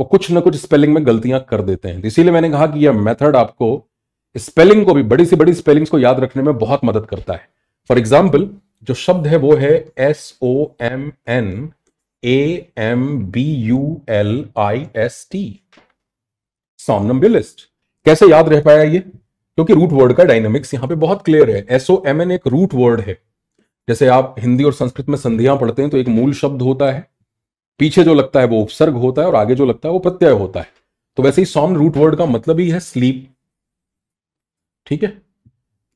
वो कुछ ना कुछ स्पेलिंग में गलतियां कर देते हैं तो इसीलिए मैंने कहा कि यह मेथड आपको स्पेलिंग को भी बड़ी सी बड़ी स्पेलिंग्स को याद रखने में बहुत मदद करता है फॉर एग्जाम्पल जो शब्द है वो है S O M N A M B U L I S T somnambulist कैसे याद रह पाया ये क्योंकि रूट वर्ड का डायनेमिक्स यहां पे बहुत क्लियर है एसओ एम एन एक रूट वर्ड है जैसे आप हिंदी और संस्कृत में संधियां पढ़ते हैं तो एक मूल शब्द होता है पीछे जो लगता है वो उपसर्ग होता है और आगे जो लगता है वो प्रत्यय होता है तो वैसे ही सॉम रूट वर्ड का मतलब ही है स्लीप ठीक है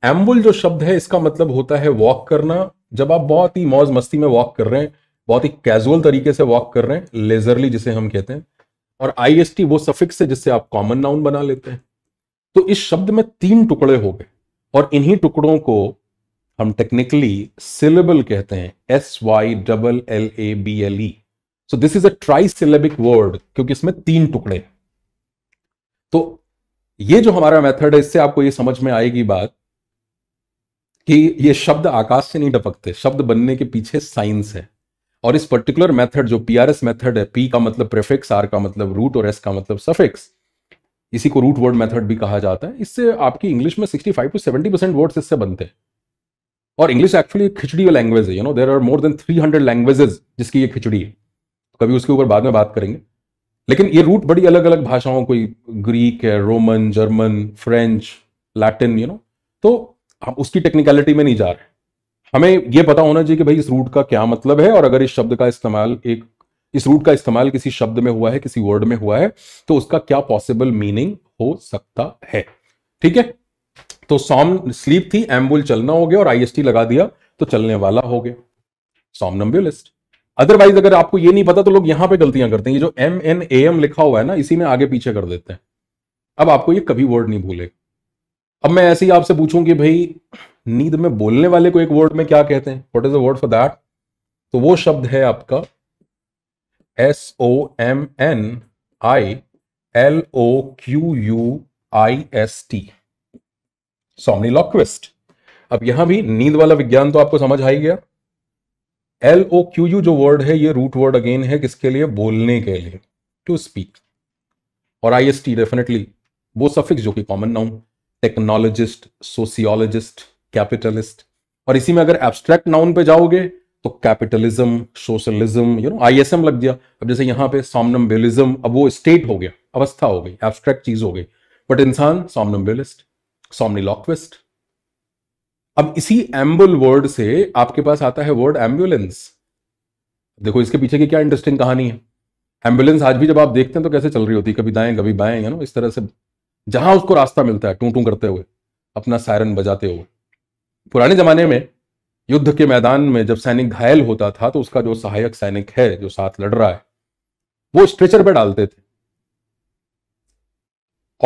एम्बुल जो शब्द है इसका मतलब होता है वॉक करना जब आप बहुत ही मौज मस्ती में वॉक कर रहे हैं बहुत ही कैजुअल तरीके से वॉक कर रहे हैं लेजरली जिसे हम कहते हैं और आई एस टी वो सफिक्स है जिससे आप कॉमन नाउन बना लेते हैं तो इस शब्द में तीन टुकड़े हो गए और इन्हीं टुकड़ों को हम टेक्निकली सिलेबल कहते हैं S Y double L A B L E so this is a trisyllabic word क्योंकि इसमें तीन टुकड़े तो ये जो हमारा मेथड है इससे आपको ये समझ में आएगी बात कि ये शब्द आकाश से नहीं टपकते शब्द बनने के पीछे साइंस है और इस पर्टिकुलर मेथड जो पी आर एस मेथड है पी का मतलब प्रेफिक्स आर का मतलब रूट और एस का मतलब सफिक्स इसी को रूट वर्ड मेथड भी कहा जाता है इससे आपकी इंग्लिश में 65 टू सेवेंटी परसेंट वर्ड्स इससे बनते हैं और इंग्लिश एक्चुअली खिचड़ी लैंग्वेज है you know there are more than three languages जिसकी ये खिचड़ी है तो कभी उसके ऊपर बाद में बात करेंगे लेकिन ये रूट बड़ी अलग अलग भाषाओं कोई ग्रीक है Roman German French Latin you know तो हम उसकी टेक्निकलिटी में नहीं जा रहे हमें यह पता होना चाहिए कि भाई इस रूट का क्या मतलब है और अगर इस शब्द का इस्तेमाल एक इस रूट का इस्तेमाल किसी शब्द में हुआ है किसी वर्ड में हुआ है तो उसका क्या पॉसिबल मीनिंग हो सकता है ठीक है तो सॉम स्लीप थी एम्बुल चलना हो गया और आईएसटी लगा दिया तो चलने वाला हो गया सॉमनम्ब्यूलिस्ट अदरवाइज अगर आपको ये नहीं पता तो लोग यहां पे गलतियां करते हैं ये जो एम एन ए एम लिखा हुआ है ना इसी में आगे पीछे कर देते हैं अब आपको ये कभी वर्ड नहीं भूलेगा अब मैं ऐसे ही आपसे पूछूं कि भाई नींद में बोलने वाले को एक वर्ड में क्या कहते हैं what is a word for that तो वो शब्द है आपका S O M N I L O Q U I S T somniloquist अब यहां भी नींद वाला विज्ञान तो आपको समझ आ ही गया एल ओ क्यू यू जो वर्ड है ये रूट वर्ड अगेन है किसके लिए बोलने के लिए टू स्पीक और आई एस टी डेफिनेटली वो सफिक्स जो कि common noun technologist sociologist capitalist और इसी में अगर एब्स्ट्रैक्ट नाउन पे जाओगे तो capitalism socialism you know ISM लग गया अब जैसे यहां पे सोमनम्बेलिज्म अब वो स्टेट हो गया अवस्था हो गई एब्स्ट्रैक्ट चीज हो गई बट इंसान सोमनम्बेलिस्ट सोमनीलॉक्विस्ट अब इसी एम्बुल वर्ड से आपके पास आता है वर्ड एम्बुलेंस देखो इसके पीछे की क्या इंटरेस्टिंग कहानी है एम्बुलेंस आज भी जब आप देखते हैं तो कैसे चल रही होती है कभी दाएं कभी बाएं यू नो इस तरह से जहां उसको रास्ता मिलता है टू टू करते हुए अपना सायरन बजाते हुए पुराने जमाने में युद्ध के मैदान में जब सैनिक घायल होता था तो उसका जो सहायक सैनिक है जो साथ लड़ रहा है वो स्ट्रेचर पे डालते थे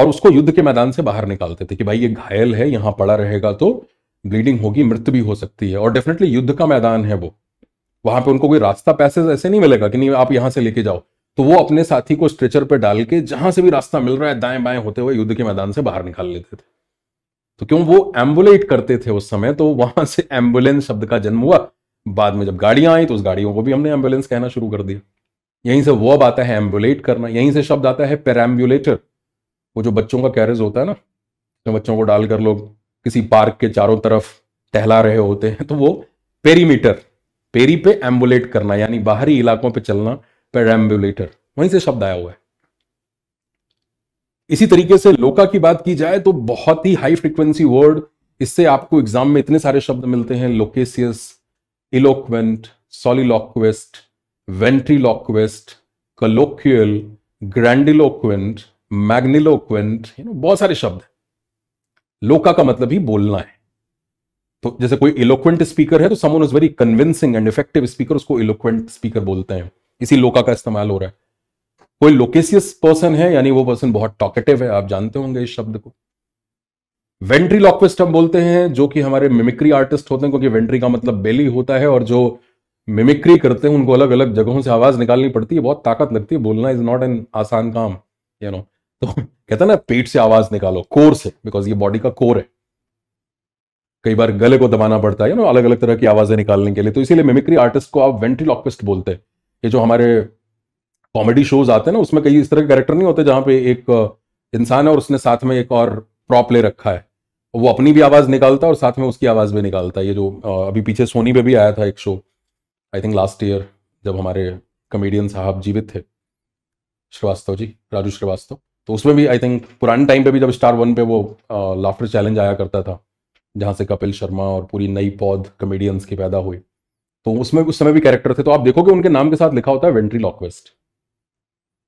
और उसको युद्ध के मैदान से बाहर निकालते थे कि भाई ये घायल है यहां पड़ा रहेगा तो ब्लीडिंग होगी मृत्यु भी हो सकती है और डेफिनेटली युद्ध का मैदान है वो वहां पे उनको कोई रास्ता पैसेज ऐसे नहीं मिलेगा कि नहीं आप यहां से लेके जाओ तो वो अपने साथी को स्ट्रेचर पर डाल के जहां से भी रास्ता मिल रहा है दाएं बाएं होते हुए युद्ध के मैदान से बाहर निकाल लेते थे तो क्यों वो एम्बुलेट करते थे उस समय तो वहां से एम्बुलेंस शब्द का जन्म हुआ बाद में जब गाड़ियां आई तो उस गाड़ियों को भी हमने एम्बुलेंस कहना शुरू कर दिया यहीं से वर्ब आता है एम्बुलेट करना यहीं से शब्द आता है पेरेम्बुलेटर वो जो बच्चों का कैरेज होता है ना तो बच्चों को डालकर लोग किसी पार्क के चारों तरफ टहला रहे होते हैं तो वो पेरीमीटर पेरी पे एम्बुलेट करना यानी बाहरी इलाकों पे चलना पेरेम्बुलेटर वहीं से शब्द आया हुआ है इसी तरीके से लोका की बात की जाए तो बहुत ही हाई फ्रीक्वेंसी वर्ड इससे आपको एग्जाम में इतने सारे शब्द मिलते हैं loquacious eloquent soliloquist ventriloquist colloquial grandiloquent magniloquent you know बहुत सारे शब्द लोका का मतलब ही बोलना है तो जैसे कोई इलोक्वेंट स्पीकर है तो someone is very convincing and effective speaker उसको इलोक्वेंट स्पीकर बोलते हैं इसी लोका का इस्तेमाल हो रहा है कोई लोकेशियस पर्सन है यानी वो पर्सन बहुत टॉकेटिव है आप जानते होंगे इस शब्द को वेंट्री लॉक्विस्ट हम बोलते हैं जो कि हमारे मिमिक्री आर्टिस्ट होते हैं क्योंकि वेंट्री का मतलब बेली होता है और जो मिमिक्री करते हैं उनको अलग अलग जगहों से आवाज निकालनी पड़ती है बहुत ताकत लगती है बोलना इज नॉट एन आसान काम यू नो तो कहते हैं ना पेट से आवाज निकालो कोर से बिकॉज ये बॉडी का कोर है कई बार गले को दबाना पड़ता है नो अलग अलग तरह की आवाजें निकालने के लिए तो इसीलिए मिमिक्री आर्टिस्ट को आप लॉक्विस्ट बोलते हैं ये जो हमारे कॉमेडी शोज आते हैं ना उसमें कई इस तरह के कैरेक्टर नहीं होते जहाँ पे एक इंसान है और उसने साथ में एक और प्रॉप ले रखा है वो अपनी भी आवाज़ निकालता है और साथ में उसकी आवाज़ भी निकालता है ये जो अभी पीछे सोनी पे भी आया था एक show I think last year जब हमारे कमेडियन साहब जीवित थे श्रीवास्तव जी राजू श्रीवास्तव तो उसमें भी आई थिंक पुराने टाइम पे भी जब स्टार वन पे वो लाफ्टर चैलेंज आया करता था जहाँ से कपिल शर्मा और पूरी नई पौध कमेडियंस की पैदा हुई तो उसमें उस समय भी कैरेक्टर थे तो आप देखोगे उनके नाम के साथ लिखा होता है ventriloquist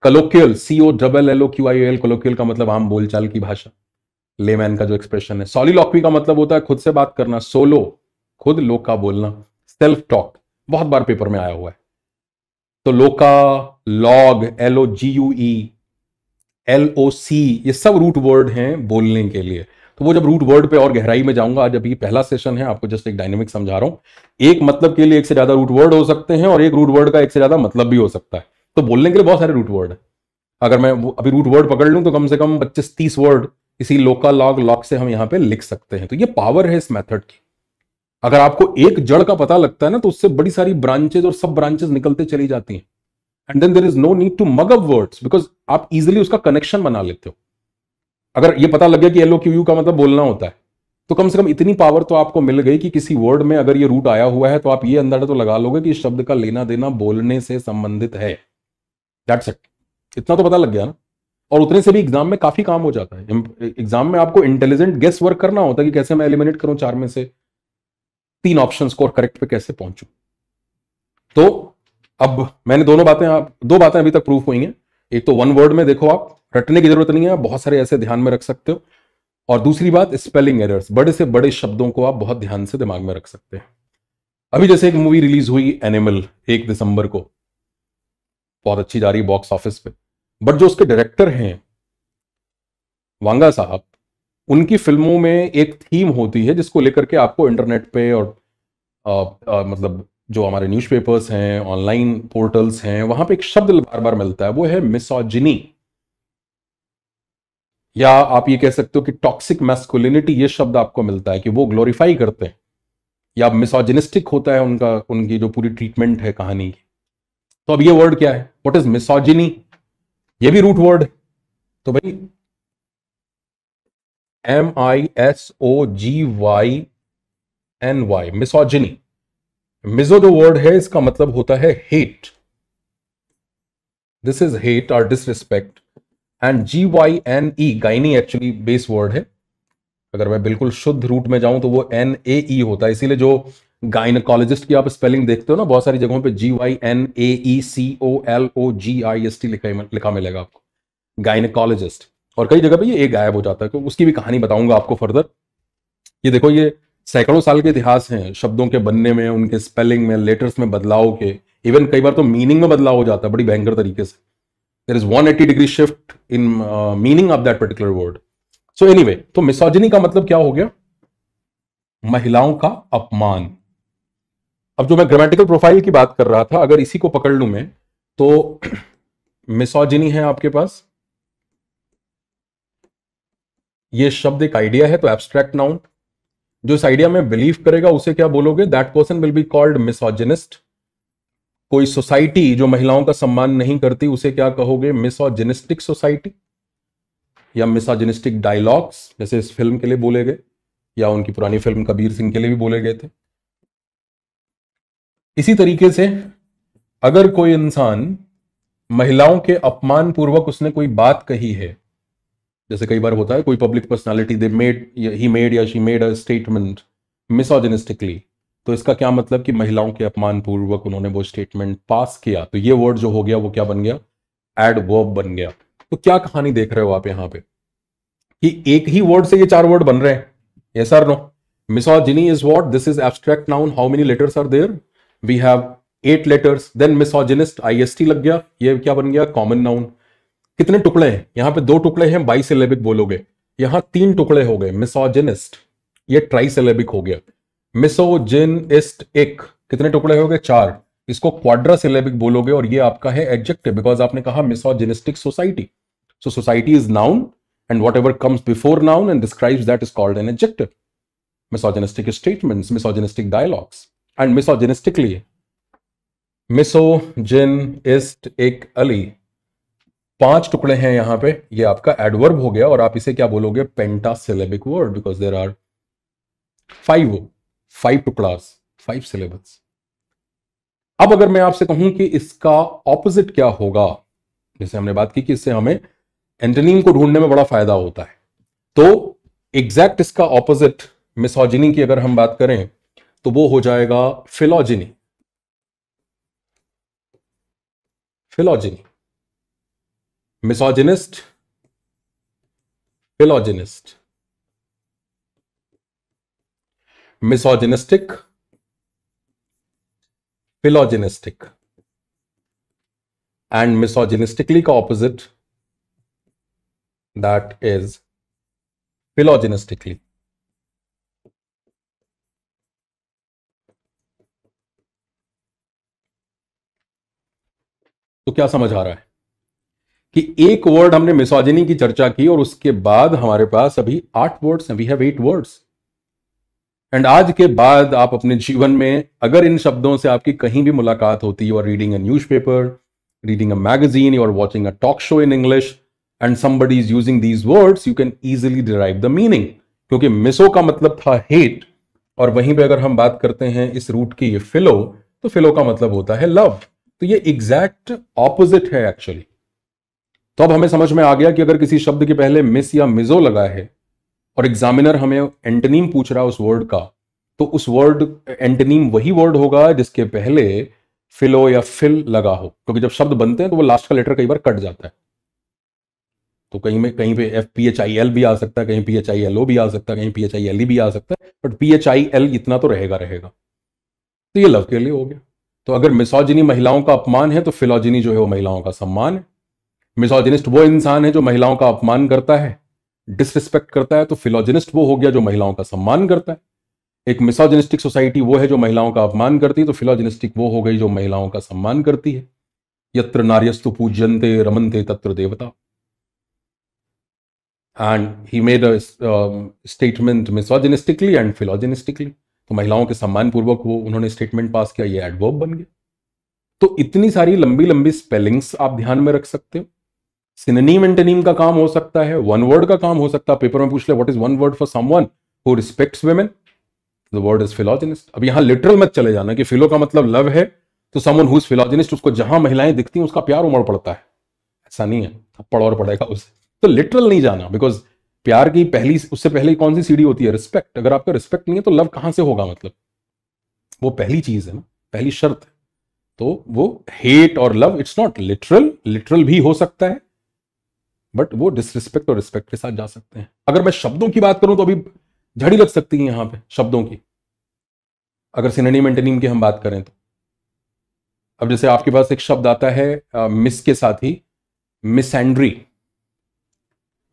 colloquial C O double L O Q I L colloquial का मतलब आम बोलचाल की भाषा लेमैन का जो एक्सप्रेशन है सॉलीलॉक्वी का मतलब होता है खुद से बात करना सोलो खुद लोग का बोलना सेल्फ टॉक बहुत बार पेपर में आया हुआ है तो लोका log L O G U E L O C ये सब रूट वर्ड हैं बोलने के लिए तो वो जब रूट वर्ड पे और गहराई में जाऊंगा आज अभी पहला सेशन है आपको जस्ट एक डायनेमिक समझा रहा हूँ एक मतलब के लिए एक से ज्यादा रूट वर्ड हो सकते हैं और एक रूट वर्ड का एक से ज्यादा मतलब भी हो सकता है तो बोलने के लिए बहुत सारे रूट वर्ड है अगर मैं अभी रूट वर्ड पकड़ लूँ तो कम से कम पच्चीस तीस वर्ड इसी लोका लॉग लॉक से हम यहाँ पे लिख सकते हैं तो ये पावर है इस मेथड की अगर आपको एक जड़ का पता लगता है ना तो उससे बड़ी सारी ब्रांचेज और सब ब्रांचेज निकलते चली जाती हैं and then there is no need to mug up words because आप इजिली उसका कनेक्शन बना लेते हो अगर ये पता लग गया कि एल ओ क्यू यू का मतलब बोलना होता है तो कम से कम इतनी पावर तो आपको मिल गई कि किसी वर्ड में अगर ये रूट आया हुआ है तो आप ये अंदाजा तो लगा लोगे कि इस शब्द का लेना देना बोलने से संबंधित है दैट्स इट इतना तो पता लग गया ना और उतने से भी एग्जाम में काफी काम हो जाता है एग्जाम में आपको इंटेलिजेंट गेस वर्क करना होता है कि कैसे मैं एलिमिनेट करूं चार में से तीन ऑप्शन को और करेक्ट पे कैसे पहुंचू तो अब मैंने दोनों बातें आप दो बातें अभी तक प्रूफ हुई हैं एक तो वन वर्ड में देखो आप रटने की जरूरत नहीं है बहुत सारे ऐसे ध्यान में रख सकते हो और दूसरी बात स्पेलिंग एरर्स बड़े से बड़े शब्दों को आप बहुत ध्यान से दिमाग में रख सकते हैं अभी जैसे एक मूवी रिलीज हुई एनिमल एक दिसंबर को बहुत अच्छी जा रही है बॉक्स ऑफिस पे बट जो उसके डायरेक्टर हैं वांगा साहब उनकी फिल्मों में एक थीम होती है जिसको लेकर के आपको इंटरनेट पे और आ, आ, मतलब जो हमारे न्यूज़पेपर्स हैं ऑनलाइन पोर्टल्स हैं वहां पे एक शब्द बार बार मिलता है वो है मिसोजिनी या आप ये कह सकते हो कि टॉक्सिक मैस्कुलिनिटी ये शब्द आपको मिलता है कि वो ग्लोरीफाई करते हैं या मिसोजिनिस्टिक होता है उनका उनकी जो पूरी ट्रीटमेंट है कहानी की तो अब ये वर्ड क्या है वॉट इज मिसोजिनी ये भी रूट वर्ड है तो भाई M I S O G Y N Y misogyny miso जो वर्ड है इसका मतलब होता है हेट दिस इज हेट और disrespect and G Y N E gyne actually base word है अगर मैं बिल्कुल शुद्ध रूट में जाऊं तो वो एन ए ई होता है इसीलिए जो गाइनकोलॉजिस्ट की आप स्पेलिंग देखते हो ना बहुत सारी जगहों पे G Y N A E C O L O G I S T लिखा लिखा मिलेगा आपको गाइनकोलॉजिस्ट और कई जगह पे ये ए गायब हो जाता है तो उसकी भी कहानी बताऊंगा आपको फर्दर ये देखो ये सैकड़ों साल के इतिहास हैं शब्दों के बनने में उनके स्पेलिंग में लेटर्स में बदलाव के इवन कई बार तो मीनिंग में बदलाव हो जाता है बड़ी भयंकर तरीके से there is one eighty degree shift in meaning of that particular word so anyway तो मिसोजनी का मतलब क्या हो गया महिलाओं का अपमान अब जो मैं ग्रामेटिकल प्रोफाइल की बात कर रहा था अगर इसी को पकड़ लू मैं तो मिसोजिनी [CLEARS THROAT] है आपके पास ये शब्द एक आइडिया है तो एब्स्ट्रैक्ट नाउन जो इस आइडिया में बिलीव करेगा उसे क्या बोलोगे that person will be called misogynist कोई सोसाइटी जो महिलाओं का सम्मान नहीं करती उसे क्या कहोगे मिसोजिनिस्टिक सोसाइटी या मिसोजिनिस्टिक डायलॉग्स जैसे इस फिल्म के लिए बोले गए या उनकी पुरानी फिल्म कबीर सिंह के लिए भी बोले गए थे इसी तरीके से अगर कोई इंसान महिलाओं के अपमान पूर्वक उसने कोई बात कही है जैसे कई बार होता है कोई public personality they made he made या she made a statement misogynistically तो इसका क्या मतलब कि महिलाओं के अपमान पूर्वक उन्होंने वो स्टेटमेंट पास किया तो ये वर्ड जो हो गया वो क्या बन गया एड वर्ब बन गया तो क्या कहानी देख रहे हो आप यहाँ पे कि एक ही वर्ड से ये चार वर्ड बन रहे हैं ये sir no misogyny is what this is abstract noun how many letters are there we have eight letters then misogynist I S T लग गया ये क्या बन गया कॉमन नाउन कितने टुकड़े हैं यहां पे दो टुकड़े हैं बाई सिलेबिक बोलोगे यहां तीन टुकड़े हो गए मिसोजिनिस्ट ये ट्राई सिलेबिक हो गया मिसोजिनिस्ट एक कितने टुकड़े हो गए चार इसको क्वाड्रा सिलेबिक बोलोगे और ये आपका है एडजेक्टिव बिकॉज आपने कहा misogynistic society so society is noun and whatever comes before noun and describe that is called an adjective misogynistic statement misogynistic dialogues and misogynistically misogynist एक अली पांच टुकड़े हैं यहां पे ये आपका एडवर्ब हो गया और आप इसे क्या बोलोगे penta syllabic word because there are five five टुकड़ास फाइव सिलेबस अब अगर मैं आपसे कहूं कि इसका ऑपोजिट क्या होगा जैसे हमने बात की कि इससे हमें एंटनीम को ढूंढने में बड़ा फायदा होता है तो एग्जैक्ट इसका ऑपोजिट मिसोजिनी की अगर हम बात करें तो वो हो जाएगा philogyny philogyny misogynist philogynist misogynistic philogynistic and misogynistically का ऑपोजिट दैट इज फिलोजिनिस्टिकली तो क्या समझ आ रहा है कि एक वर्ड हमने मिसोजनी की चर्चा की और उसके बाद हमारे पास अभी आठ वर्ड्स हैं we have eight words and आज के बाद आप अपने जीवन में अगर इन शब्दों से आपकी कहीं भी मुलाकात होती है और reading a newspaper reading a magazine और watching a talk show in English and somebody is using these words you can easily derive the meaning क्योंकि मिसो का मतलब था हेट और वहीं पे अगर हम बात करते हैं इस रूट की ये फिलो तो फिलो का मतलब होता है लव तो ये एग्जैक्ट ऑपोजिट है एक्चुअली तो अब हमें समझ में आ गया कि अगर किसी शब्द के पहले मिस या मिजो लगा है और एग्जामिनर हमें एंटनीम पूछ रहा है उस वर्ड का तो उस वर्ड एंटनीम वही वर्ड होगा जिसके पहले फिलो या फिल लगा हो क्योंकि जब शब्द बनते हैं तो वो लास्ट का लेटर कई बार कट जाता है तो कहीं में कहीं पे F P H I L भी आ सकता है कहीं P H I L O भी आ सकता है कहीं P H I L E भी आ सकता है but P H I L इतना तो रहेगा रहेगा तो ये लव के लिए हो गया तो अगर मिसोजिनी महिलाओं का अपमान है तो फिलोजिनी जो है वो महिलाओं का सम्मान है मिसोजिनिस्ट वो इंसान है जो महिलाओं का अपमान करता है डिसरिस्पेक्ट करता है तो फिलोजिनिस्ट वो हो गया जो महिलाओं का सम्मान करता है एक मिसोजिनिस्टिक सोसाइटी वो है जो महिलाओं का अपमान करती है तो फिलोजिनिस्टिक वो हो गई जो महिलाओं का सम्मान करती है यत्र नार्यस्तु पूजनते रमनते तत्र देवता and he made a statement misogynistically and philogynistically तो महिलाओं के सम्मान पूर्वक वो उन्होंने स्टेटमेंट पास किया ये एडवर्ब बन गया तो इतनी सारी लंबी लंबी स्पेलिंग्स आप ध्यान में रख सकते हो सिननीम एंटेनिम का काम हो सकता है वन वर्ड का काम हो सकता है पेपर में पूछ ले what is one word for someone who respects women the word is philogynist अब यहां लिटरल मत चले जाना कि फिलो का मतलब लव है तो समवन हु इज फिलोजिनिस्ट उसको जहां महिलाएं दिखती हैं उसका प्यार उमड़ पड़ता है ऐसा नहीं है थप्पड़ और पड़ेगा उसे तो लिटरल नहीं जाना बिकॉज प्यार की पहली उससे पहले कौन सी सीढ़ी होती है रिस्पेक्ट अगर आपका रिस्पेक्ट नहीं है तो लव कहां से होगा मतलब वो पहली चीज है ना पहली शर्त है तो वो हेट और love it's not literal literal भी हो सकता है बट वो डिसरिस्पेक्ट और रिस्पेक्ट के साथ जा सकते हैं अगर मैं शब्दों की बात करूं तो अभी झड़ी लग सकती है यहां पे शब्दों की अगर सिनेनिम एंटेनिम की हम बात करें तो अब जैसे आपके पास एक शब्द आता है आ, मिस के साथ ही मिसएंड्री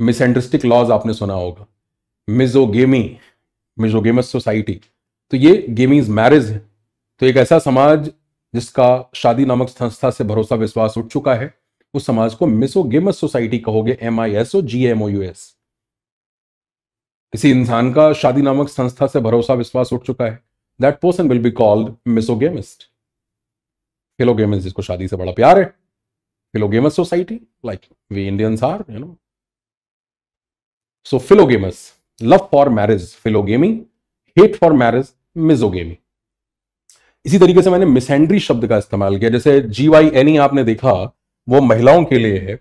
मिसएंड्रिस्टिक लॉज आपने सुना होगा मिजोगेमी मिजोगेमस सोसाइटी तो ये गेमीज मैरिज है तो एक ऐसा समाज जिसका शादी नामक संस्था से भरोसा विश्वास उठ चुका है उस समाज को मिसोगेमस सोसाइटी कहोगे M I S O G M O U S किसी इंसान का शादी नामक संस्था से भरोसा विश्वास उठ चुका है that person will be called misogamist philogamous जिसको शादी से बड़ा प्यार है philogamous society like we Indians are you know so philogamous love for marriage philogamy hate for marriage misogamy इसी तरीके से मैंने मिसेंड्री शब्द का इस्तेमाल किया जैसे जी वाई एनी आपने देखा वो महिलाओं के लिए है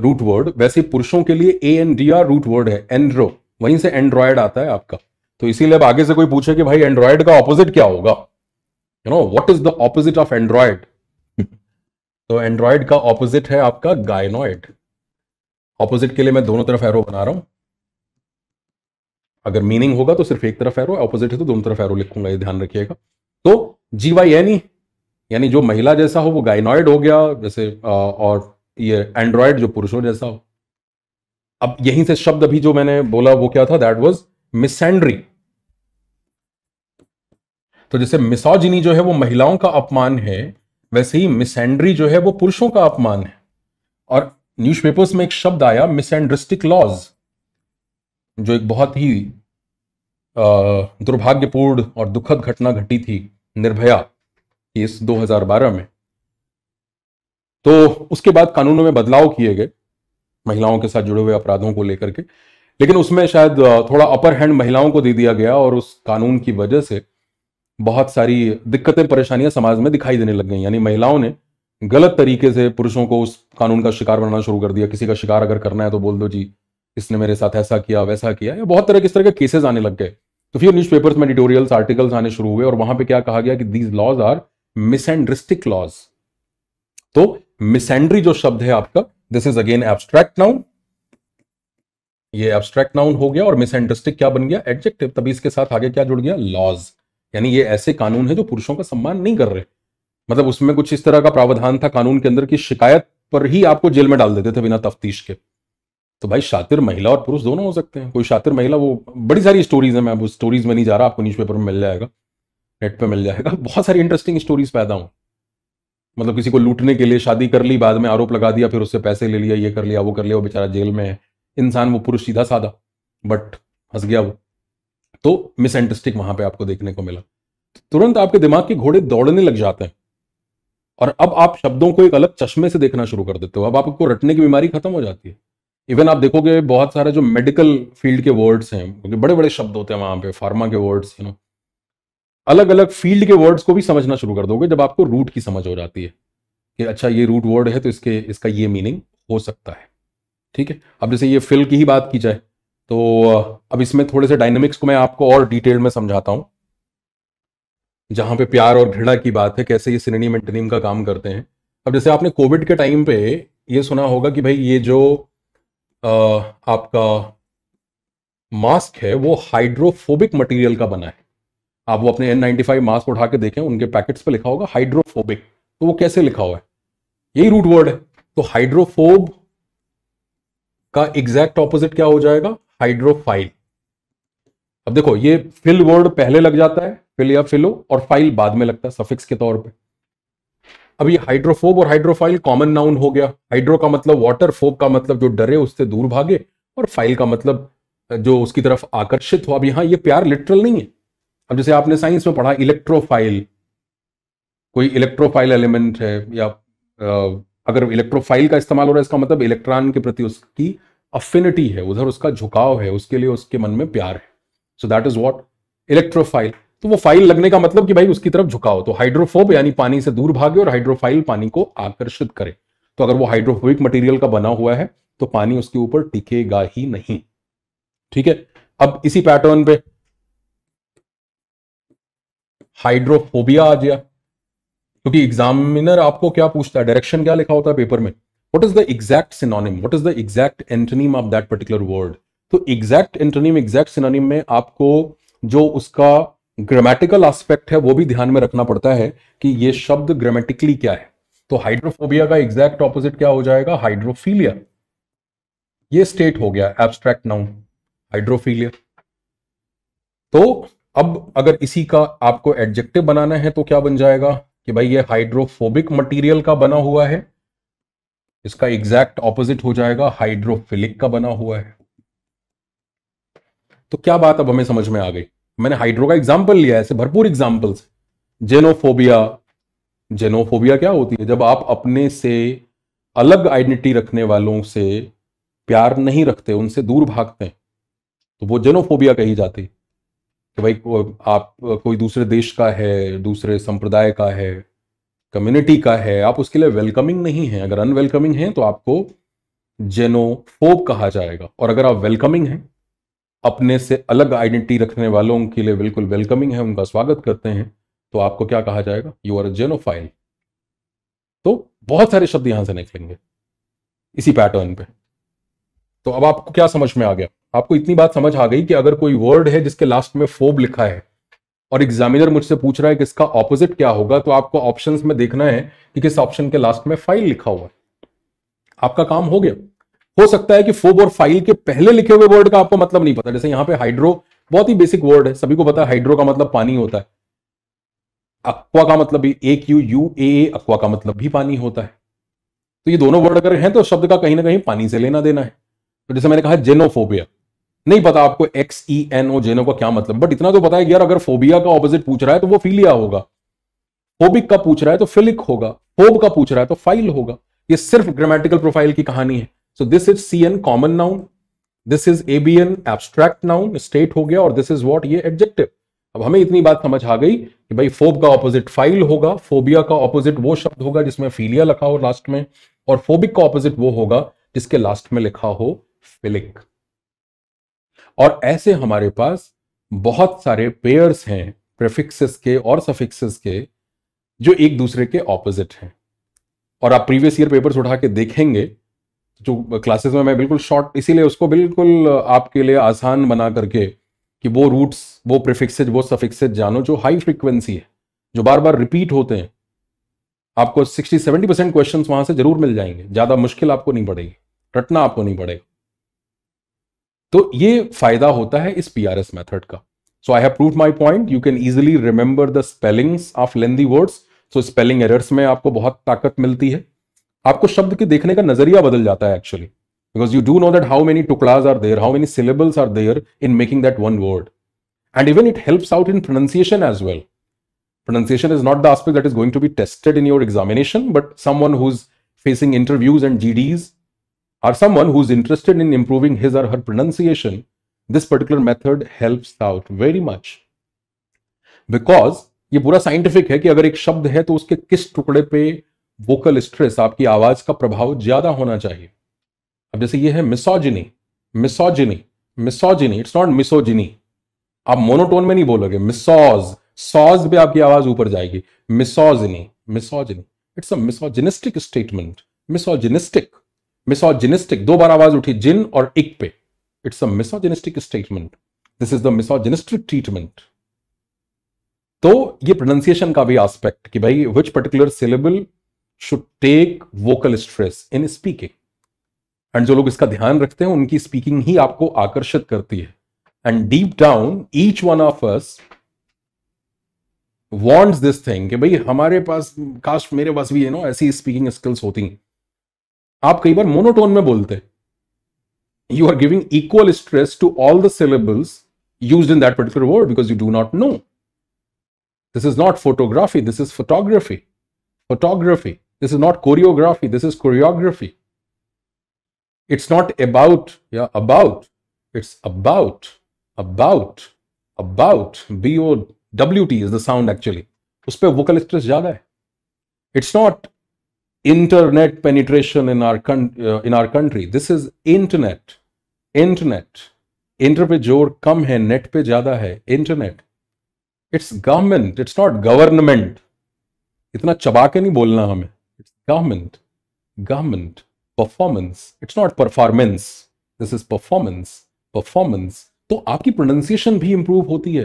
रूट वर्ड वैसे पुरुषों के लिए A N D R root word है एंड्रो वहीं से एंड्रॉयड आता है आपका तो इसीलिए अब आगे से कोई पूछे कि भाई एंड्रॉयड का ऑपोजिट क्या होगा you know what is the opposite of android तो एंड्रॉयड का ऑपोजिट है आपका गायनॉइड ऑपोजिट के लिए मैं दोनों तरफ एरो बना रहा हूं अगर मीनिंग होगा तो सिर्फ एक तरफ एरो ऑपोजिट है तो दोनों तरफ एरो लिखूंगा ये ध्यान रखिएगा तो जी वाई यानी जो महिला जैसा हो वो गाइनॉइड हो गया जैसे और ये एंड्रॉयड जो पुरुषों जैसा हो अब यहीं से शब्द अभी जो मैंने बोला वो क्या था दैट वॉज मिसेंड्री तो जैसे मिसोजिनी जो है वो महिलाओं का अपमान है वैसे ही मिसेंड्री जो है वो पुरुषों का अपमान है और न्यूज़पेपर्स में एक शब्द आया मिसेंड्रिस्टिक लॉज जो एक बहुत ही दुर्भाग्यपूर्ण और दुखद घटना घटी थी निर्भया केस 2012 में तो उसके बाद कानूनों में बदलाव किए गए महिलाओं के साथ जुड़े हुए अपराधों को लेकर के लेकिन उसमें शायद थोड़ा अपर हैंड महिलाओं को दे दिया गया और उस कानून की वजह से बहुत सारी दिक्कतें परेशानियां समाज में दिखाई देने लग गई यानी महिलाओं ने गलत तरीके से पुरुषों को उस कानून का शिकार बनाना शुरू कर दिया किसी का शिकार अगर करना है तो बोल दो जी इसने मेरे साथ ऐसा किया वैसा किया या बहुत तरह किस तरह के केसेस आने लग गए तो फिर न्यूज़पेपर्स में एडिटोरियल्स आर्टिकल्स आने शुरू हुए और वहां पे क्या कहा गया कि these laws are misandristic laws तो मिसेंड्री जो शब्द है आपका this is again abstract noun ये एब्स्ट्रैक्ट नाउन हो गया और मिसेंड्रिस्टिक क्या बन गया एडजेक्टिव तभी इसके साथ आगे क्या जुड़ गया लॉज यानी ये ऐसे कानून है जो पुरुषों का सम्मान नहीं कर रहे मतलब उसमें कुछ इस तरह का प्रावधान था कानून के अंदर की शिकायत पर ही आपको जेल में डाल देते थे बिना तफ्तीश के तो भाई शातिर महिला और पुरुष दोनों हो सकते हैं कोई शातिर महिला वो बड़ी सारी स्टोरीज है मैं अब स्टोरीज में नहीं जा रहा आपको न्यूज़पेपर में मिल जाएगा नेट पे मिल जाएगा बहुत सारी इंटरेस्टिंग स्टोरीज पैदा हूँ मतलब किसी को लूटने के लिए शादी कर ली बाद में आरोप लगा दिया फिर उससे पैसे ले लिया ये कर लिया वो कर लिया वो बेचारा जेल में है इंसान वो पुरुष सीधा साधा बट हंस गया वो तो मिस एंटस्टिक वहां पे आपको देखने को मिला तुरंत आपके दिमाग के घोड़े दौड़ने लग जाते हैं और अब आप शब्दों को एक अलग चश्मे से देखना शुरू कर देते हो अब आपको रटने की बीमारी खत्म हो जाती है इवन आप देखोगे बहुत सारे जो मेडिकल फील्ड के वर्ड्स हैं क्योंकि बड़े बड़े शब्द होते हैं वहां पे फार्मा के वर्ड्स यू नो अलग अलग फील्ड के वर्ड्स को भी समझना शुरू कर दोगे जब आपको रूट की समझ हो जाती है कि अच्छा ये रूट वर्ड है तो इसके इसका ये मीनिंग हो सकता है ठीक है अब जैसे ये फिल की ही बात की जाए तो अब इसमें थोड़े से डायनेमिक्स को मैं आपको और डिटेल में समझाता हूँ जहां पे प्यार और घृणा की बात है कैसे ये सिनेम मेंटनीम का काम करते हैं अब जैसे आपने कोविड के टाइम पे ये सुना होगा कि भाई ये जो आ, आपका मास्क है वो हाइड्रोफोबिक मटेरियल का बना है आप वो अपने एन नाइन्टी फाइव मास्क उठा के देखें उनके पैकेट्स पे लिखा होगा हाइड्रोफोबिक तो वो कैसे लिखा हुआ है यही रूट वर्ड है तो हाइड्रोफोब का एग्जैक्ट ऑपोजिट क्या हो जाएगा हाइड्रोफाइल अब देखो ये फिल वर्ड पहले लग जाता है फिल या फिलो और फाइल बाद में लगता है सफिक्स के तौर पे अब ये हाइड्रोफोब और हाइड्रोफाइल कॉमन नाउन हो गया हाइड्रो का मतलब वाटर फोब का मतलब जो डरे उससे दूर भागे और फाइल का मतलब जो उसकी तरफ आकर्षित हो अब यहां ये प्यार लिटरल नहीं है अब जैसे आपने साइंस में पढ़ा इलेक्ट्रोफाइल कोई इलेक्ट्रोफाइल एलिमेंट है या अगर इलेक्ट्रोफाइल का इस्तेमाल हो रहा है इसका मतलब इलेक्ट्रॉन के प्रति उसकी अफिनिटी है उधर उसका झुकाव है उसके लिए उसके मन में प्यार है so that is what electrophile तो वो फाइल लगने का मतलब कि भाई उसकी तरफ झुकाव तो हाइड्रोफोब यानी पानी से दूर भागे और हाइड्रोफाइल पानी को आकर्षित करे तो अगर वो हाइड्रोफोबिक मटेरियल का बना हुआ है तो पानी उसके ऊपर टिकेगा ही नहीं ठीक है अब इसी पैटर्न पे हाइड्रोफोबिया आ गया क्योंकि एग्जामिनर आपको क्या पूछता है डायरेक्शन क्या लिखा होता है पेपर में what is the exact synonym what is the exact antonym of that particular word तो एग्जैक्ट एंटनीम एग्जैक्ट सिनोनिम में आपको जो उसका ग्रामेटिकल एस्पेक्ट है वो भी ध्यान में रखना पड़ता है कि ये शब्द ग्रामेटिकली क्या है तो हाइड्रोफोबिया का एग्जैक्ट ऑपोजिट क्या हो जाएगा हाइड्रोफीलिया ये स्टेट हो गया एब्स्ट्रैक्ट नाउन हाइड्रोफीलिया तो अब अगर इसी का आपको एडजेक्टिव बनाना है तो क्या बन जाएगा कि भाई ये हाइड्रोफोबिक मटेरियल का बना हुआ है इसका एग्जैक्ट ऑपोजिट हो जाएगा हाइड्रोफिलिक का बना हुआ है तो क्या बात अब हमें समझ में आ गई मैंने हाइड्रो का एग्जाम्पल लिया ऐसे भरपूर एग्जाम्पल्स जेनोफोबिया जेनोफोबिया क्या होती है जब आप अपने से अलग आइडेंटिटी रखने वालों से प्यार नहीं रखते उनसे दूर भागते हैं तो वो जेनोफोबिया कही जाती है कि भाई को, आप कोई दूसरे देश का है दूसरे संप्रदाय का है कम्युनिटी का है आप उसके लिए वेलकमिंग नहीं है अगर अनवेलकमिंग है तो आपको जेनोफोब कहा जाएगा और अगर आप वेलकमिंग हैं अपने से अलग आइडेंटिटी रखने वालों के लिए बिल्कुल वेलकमिंग है उनका स्वागत करते हैं तो आपको क्या कहा जाएगा यू आर जेनोफाइल तो बहुत सारे शब्द यहां से निकलेंगे इसी पैटर्न पे तो अब आपको क्या समझ में आ गया आपको इतनी बात समझ आ गई कि अगर कोई वर्ड है जिसके लास्ट में फोब लिखा है और एग्जामिनर मुझसे पूछ रहा है कि इसका ऑपोजिट क्या होगा तो आपको ऑप्शन में देखना है कि किस ऑप्शन के लास्ट में फाइल लिखा हुआ है आपका काम हो गया हो सकता है कि फोब और फाइल के पहले लिखे हुए वर्ड का आपको मतलब नहीं पता जैसे यहां पे हाइड्रो बहुत ही बेसिक वर्ड है सभी को पता है हाइड्रो का मतलब पानी होता है अक्वा का मतलब एक यू यू ए अक्वा का मतलब भी पानी होता है तो ये दोनों वर्ड अगर हैं तो शब्द का कहीं ना कहीं पानी से लेना देना है तो जैसे मैंने कहा जेनोफोबिया नहीं पता आपको एक्स ई एन ओ जेनो का क्या मतलब बट इतना तो पता है यार अगर फोबिया का ऑपोजिट पूछ रहा है तो वो फीलिया होगा फोबिक का पूछ रहा है तो फिलिक होगा फोब का पूछ रहा है तो फाइल होगा ये सिर्फ ग्रामेटिकल प्रोफाइल की कहानी है so this is C N common noun this is A B N abstract noun state हो गया और दिस इज वॉट ये एडजेक्टिव अब हमें इतनी बात समझ आ गई कि भाई फोब का ऑपोजिट फाइल होगा फोबिया का ऑपोजिट वो शब्द होगा जिसमें फीलिया लिखा हो लास्ट में और फोबिक का ऑपोजिट वो होगा जिसके लास्ट में लिखा हो फिलिक और ऐसे हमारे पास बहुत सारे पेयर्स हैं प्रेफिक्सेस के और सफिक्सेस के जो एक दूसरे के ऑपोजिट हैं और आप प्रीवियस ईयर पेपर्स उठा के देखेंगे जो क्लासेस में मैं बिल्कुल शॉर्ट इसीलिए उसको बिल्कुल आपके लिए आसान बना करके कि वो रूट्स वो प्रिफिक्सेज वो सफिक्सेज जानो जो हाई फ्रिक्वेंसी है जो बार बार रिपीट होते हैं आपको 60 70 परसेंट क्वेश्चन वहां से जरूर मिल जाएंगे ज्यादा मुश्किल आपको नहीं पड़ेगी रटना आपको नहीं पड़ेगा तो ये फायदा होता है इस पी आर एस मैथड का so I have prove my point you can easily remember the spellings of lengthy words so spelling errors में आपको बहुत ताकत मिलती है आपको शब्द के देखने का नजरिया बदल जाता है actually because you do know that how many टुकड़ाज are there how many syllables are there in making that one word and even it helps out in pronunciation as well pronunciation is not the aspect that is going to be tested in your examination but someone who's facing interviews and G Ds or someone who's interested in improving his or her pronunciation, this particular method helps out very much. Because ये पूरा scientific है कि अगर एक शब्द है तो उसके किस टुकड़े पे वोकल स्ट्रेस आपकी आवाज का प्रभाव ज्यादा होना चाहिए अब जैसे ये है misogyny misogyny misogyny it's not misogyny आप मोनोटोन में नहीं बोलोगे मिसोज सॉज पे आपकी आवाज ऊपर जाएगी misogyny misogyny it's a misogynistic statement misogynistic misogynistic दो बार आवाज उठी जिन और इक पे it's a misogynistic statement this is the misogynistic treatment तो ये प्रोनाउंसिएशन का भी एस्पेक्ट कि भाई which particular syllable should take vocal stress in speaking and जो लोग इसका ध्यान रखते हैं उनकी स्पीकिंग ही आपको आकर्षित करती है and deep down each one of us wants this thing कि भाई हमारे पास कास्ट मेरे पास भी है नो ऐसी स्पीकिंग स्किल्स होती हैं आप कई बार मोनोटोन में बोलते हैं you are giving equal stress to all the syllables use in that particular word because you do not know this is not photography this is photography photography this is not choreography this is choreography it's not about या about it's about about about B O W T is the sound actually उस पर vocal stress ज्यादा है it's not internet penetration in our uh, in our country this is internet internet inter पे जोर कम है net पे ज्यादा है internet it's government it's not government इतना चबा के नहीं बोलना हमें it's government government performance it's not performance this is performance performance तो आपकी प्रोनाउंसिएशन भी इंप्रूव होती है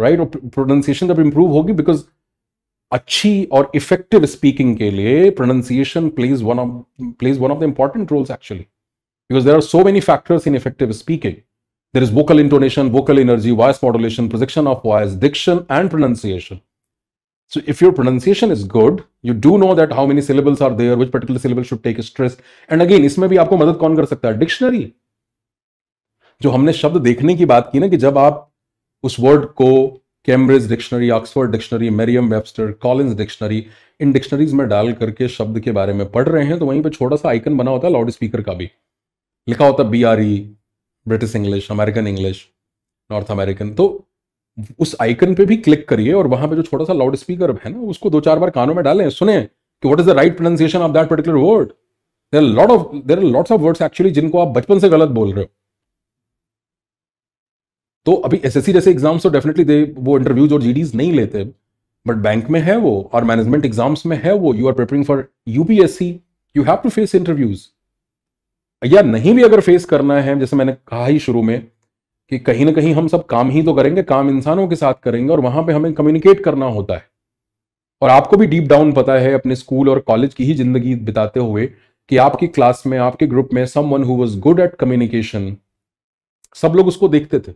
राइट right? प्रोनाउंसिएशन जब इंप्रूव होगी बिकॉज अच्छी और इफेक्टिव स्पीकिंग के लिए pronunciation plays one of plays one of the important roles actually because there are so many factors in effective speaking there is vocal intonation vocal energy voice modulation projection of voice diction and pronunciation so if your pronunciation is good you do know that how many syllables are there which particular syllable should take stress and again इसमें भी आपको मदद कौन कर सकता है dictionary जो हमने शब्द देखने की बात की ना कि जब आप उस वर्ड को Cambridge dictionary Oxford dictionary Merriam Webster Collins dictionary इन डिक्शनरीज में डाल करके शब्द के बारे में पढ़ रहे हैं तो वहीं पर छोटा सा आइकन बना होता है लाउड स्पीकर का भी लिखा होता B R E British English American English North American तो उस आइकन पे भी क्लिक करिए और वहां पे जो छोटा सा लाउड स्पीकर है ना उसको दो चार बार कानों में डालें सुने कि what is the right pronunciation of that particular word there lot of there lots of words actually जिनको आप बचपन से गलत बोल रहे हो तो अभी एसएससी जैसे एग्जाम्स तो डेफिनेटली दे वो इंटरव्यूज और जीडीज नहीं लेते बट बैंक में है वो और मैनेजमेंट एग्जाम्स में है वो you are preparing for UPSC you have to face interviews या नहीं भी अगर फेस करना है जैसे मैंने कहा ही शुरू में कि कहीं ना कहीं हम सब काम ही तो करेंगे काम इंसानों के साथ करेंगे और वहां पे हमें कम्युनिकेट करना होता है और आपको भी डीप डाउन पता है अपने स्कूल और कॉलेज की ही जिंदगी बिताते हुए कि आपकी क्लास में आपके ग्रुप में सम one who was good at communication सब लोग उसको देखते थे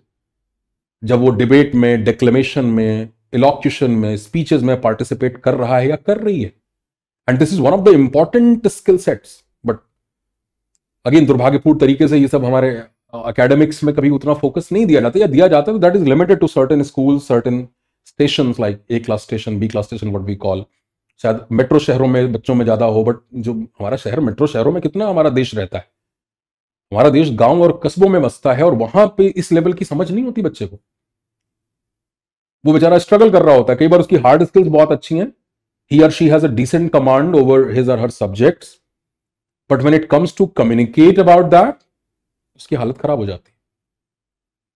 जब वो डिबेट में डिक्लेमेशन में इलॉक्यूशन में स्पीचेस में पार्टिसिपेट कर रहा है या कर रही है and this is one of the important skill sets but again दुर्भाग्यपूर्ण तरीके से ये सब हमारे अकेडमिक्स uh, में कभी उतना फोकस नहीं दिया जाता या दिया जाता है that is limited to certain school certain station like A class station B class station what we call शायद मेट्रो शहरों में बच्चों में ज्यादा हो बट जो हमारा शहर मेट्रो शहरों में कितना हमारा देश रहता है हमारा देश गांव और कस्बों में बसता है और वहां पे इस लेवल की समझ नहीं होती बच्चे को वो बेचारा स्ट्रगल कर रहा होता है कई बार उसकी हार्ड स्किल्स बहुत अच्छी हैं he or she has a decent command over his or her subjects but when it comes to communicate about that उसकी हालत खराब हो जाती है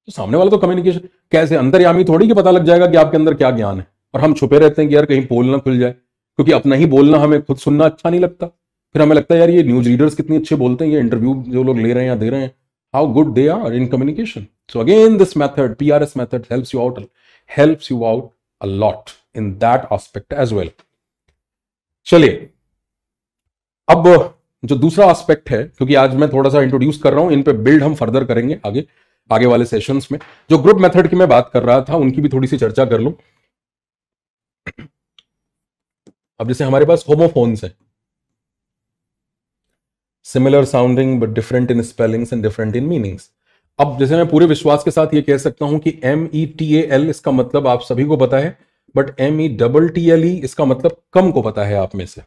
तो सामने वाला तो कम्युनिकेशन कैसे अंतर्यामी थोड़ी कि पता लग जाएगा कि आपके अंदर क्या ज्ञान है और हम छुपे रहते हैं कि यार कहीं बोलना खुल जाए क्योंकि अपना ही बोलना हमें खुद सुनना अच्छा नहीं लगता फिर हमें लगता है यार ये न्यूज रीडर्स कितने अच्छे बोलते हैं ये इंटरव्यू जो लोग ले रहे हैं या दे रहे हैं how good they are in communication so again this method P R S method help you out help you out a lot in that aspect as well चलिए अब जो दूसरा आस्पेक्ट है क्योंकि आज मैं थोड़ा सा इंट्रोड्यूस कर रहा हूं इन पे बिल्ड हम फर्दर करेंगे आगे आगे वाले सेशंस में जो ग्रुप मेथड की मैं बात कर रहा था उनकी भी थोड़ी सी चर्चा कर लू अब जैसे हमारे पास होमोफोन्स है similar sounding but different in spellings and different in meanings अब जैसे मैं पूरे विश्वास के साथ ये कह सकता हूं कि M E T A L इसका मतलब आप सभी को पता है but M E double T L E इसका मतलब कम को पता है आप में से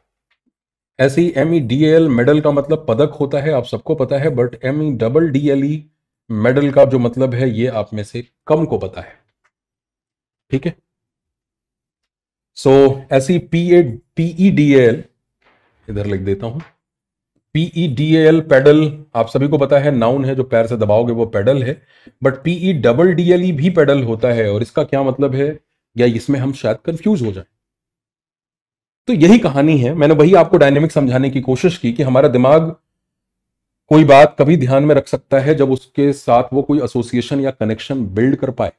ऐसे ही M E D L medal का मतलब पदक होता है आप सबको पता है but M E double D L E medal का जो मतलब है ये आप में से कम को पता है ठीक है सो ऐसी P A P E D L इधर लिख देता हूं पीई डी एल पेडल आप सभी को पता है नाउन है जो पैर से दबाओगे वो पेडल है but P E double D L E भी पेडल होता है और इसका क्या मतलब है या इसमें हम शायद कंफ्यूज हो जाए तो यही कहानी है मैंने वही आपको डायनेमिक समझाने की कोशिश की कि हमारा दिमाग कोई बात कभी ध्यान में रख सकता है जब उसके साथ वो कोई एसोसिएशन या कनेक्शन बिल्ड कर पाए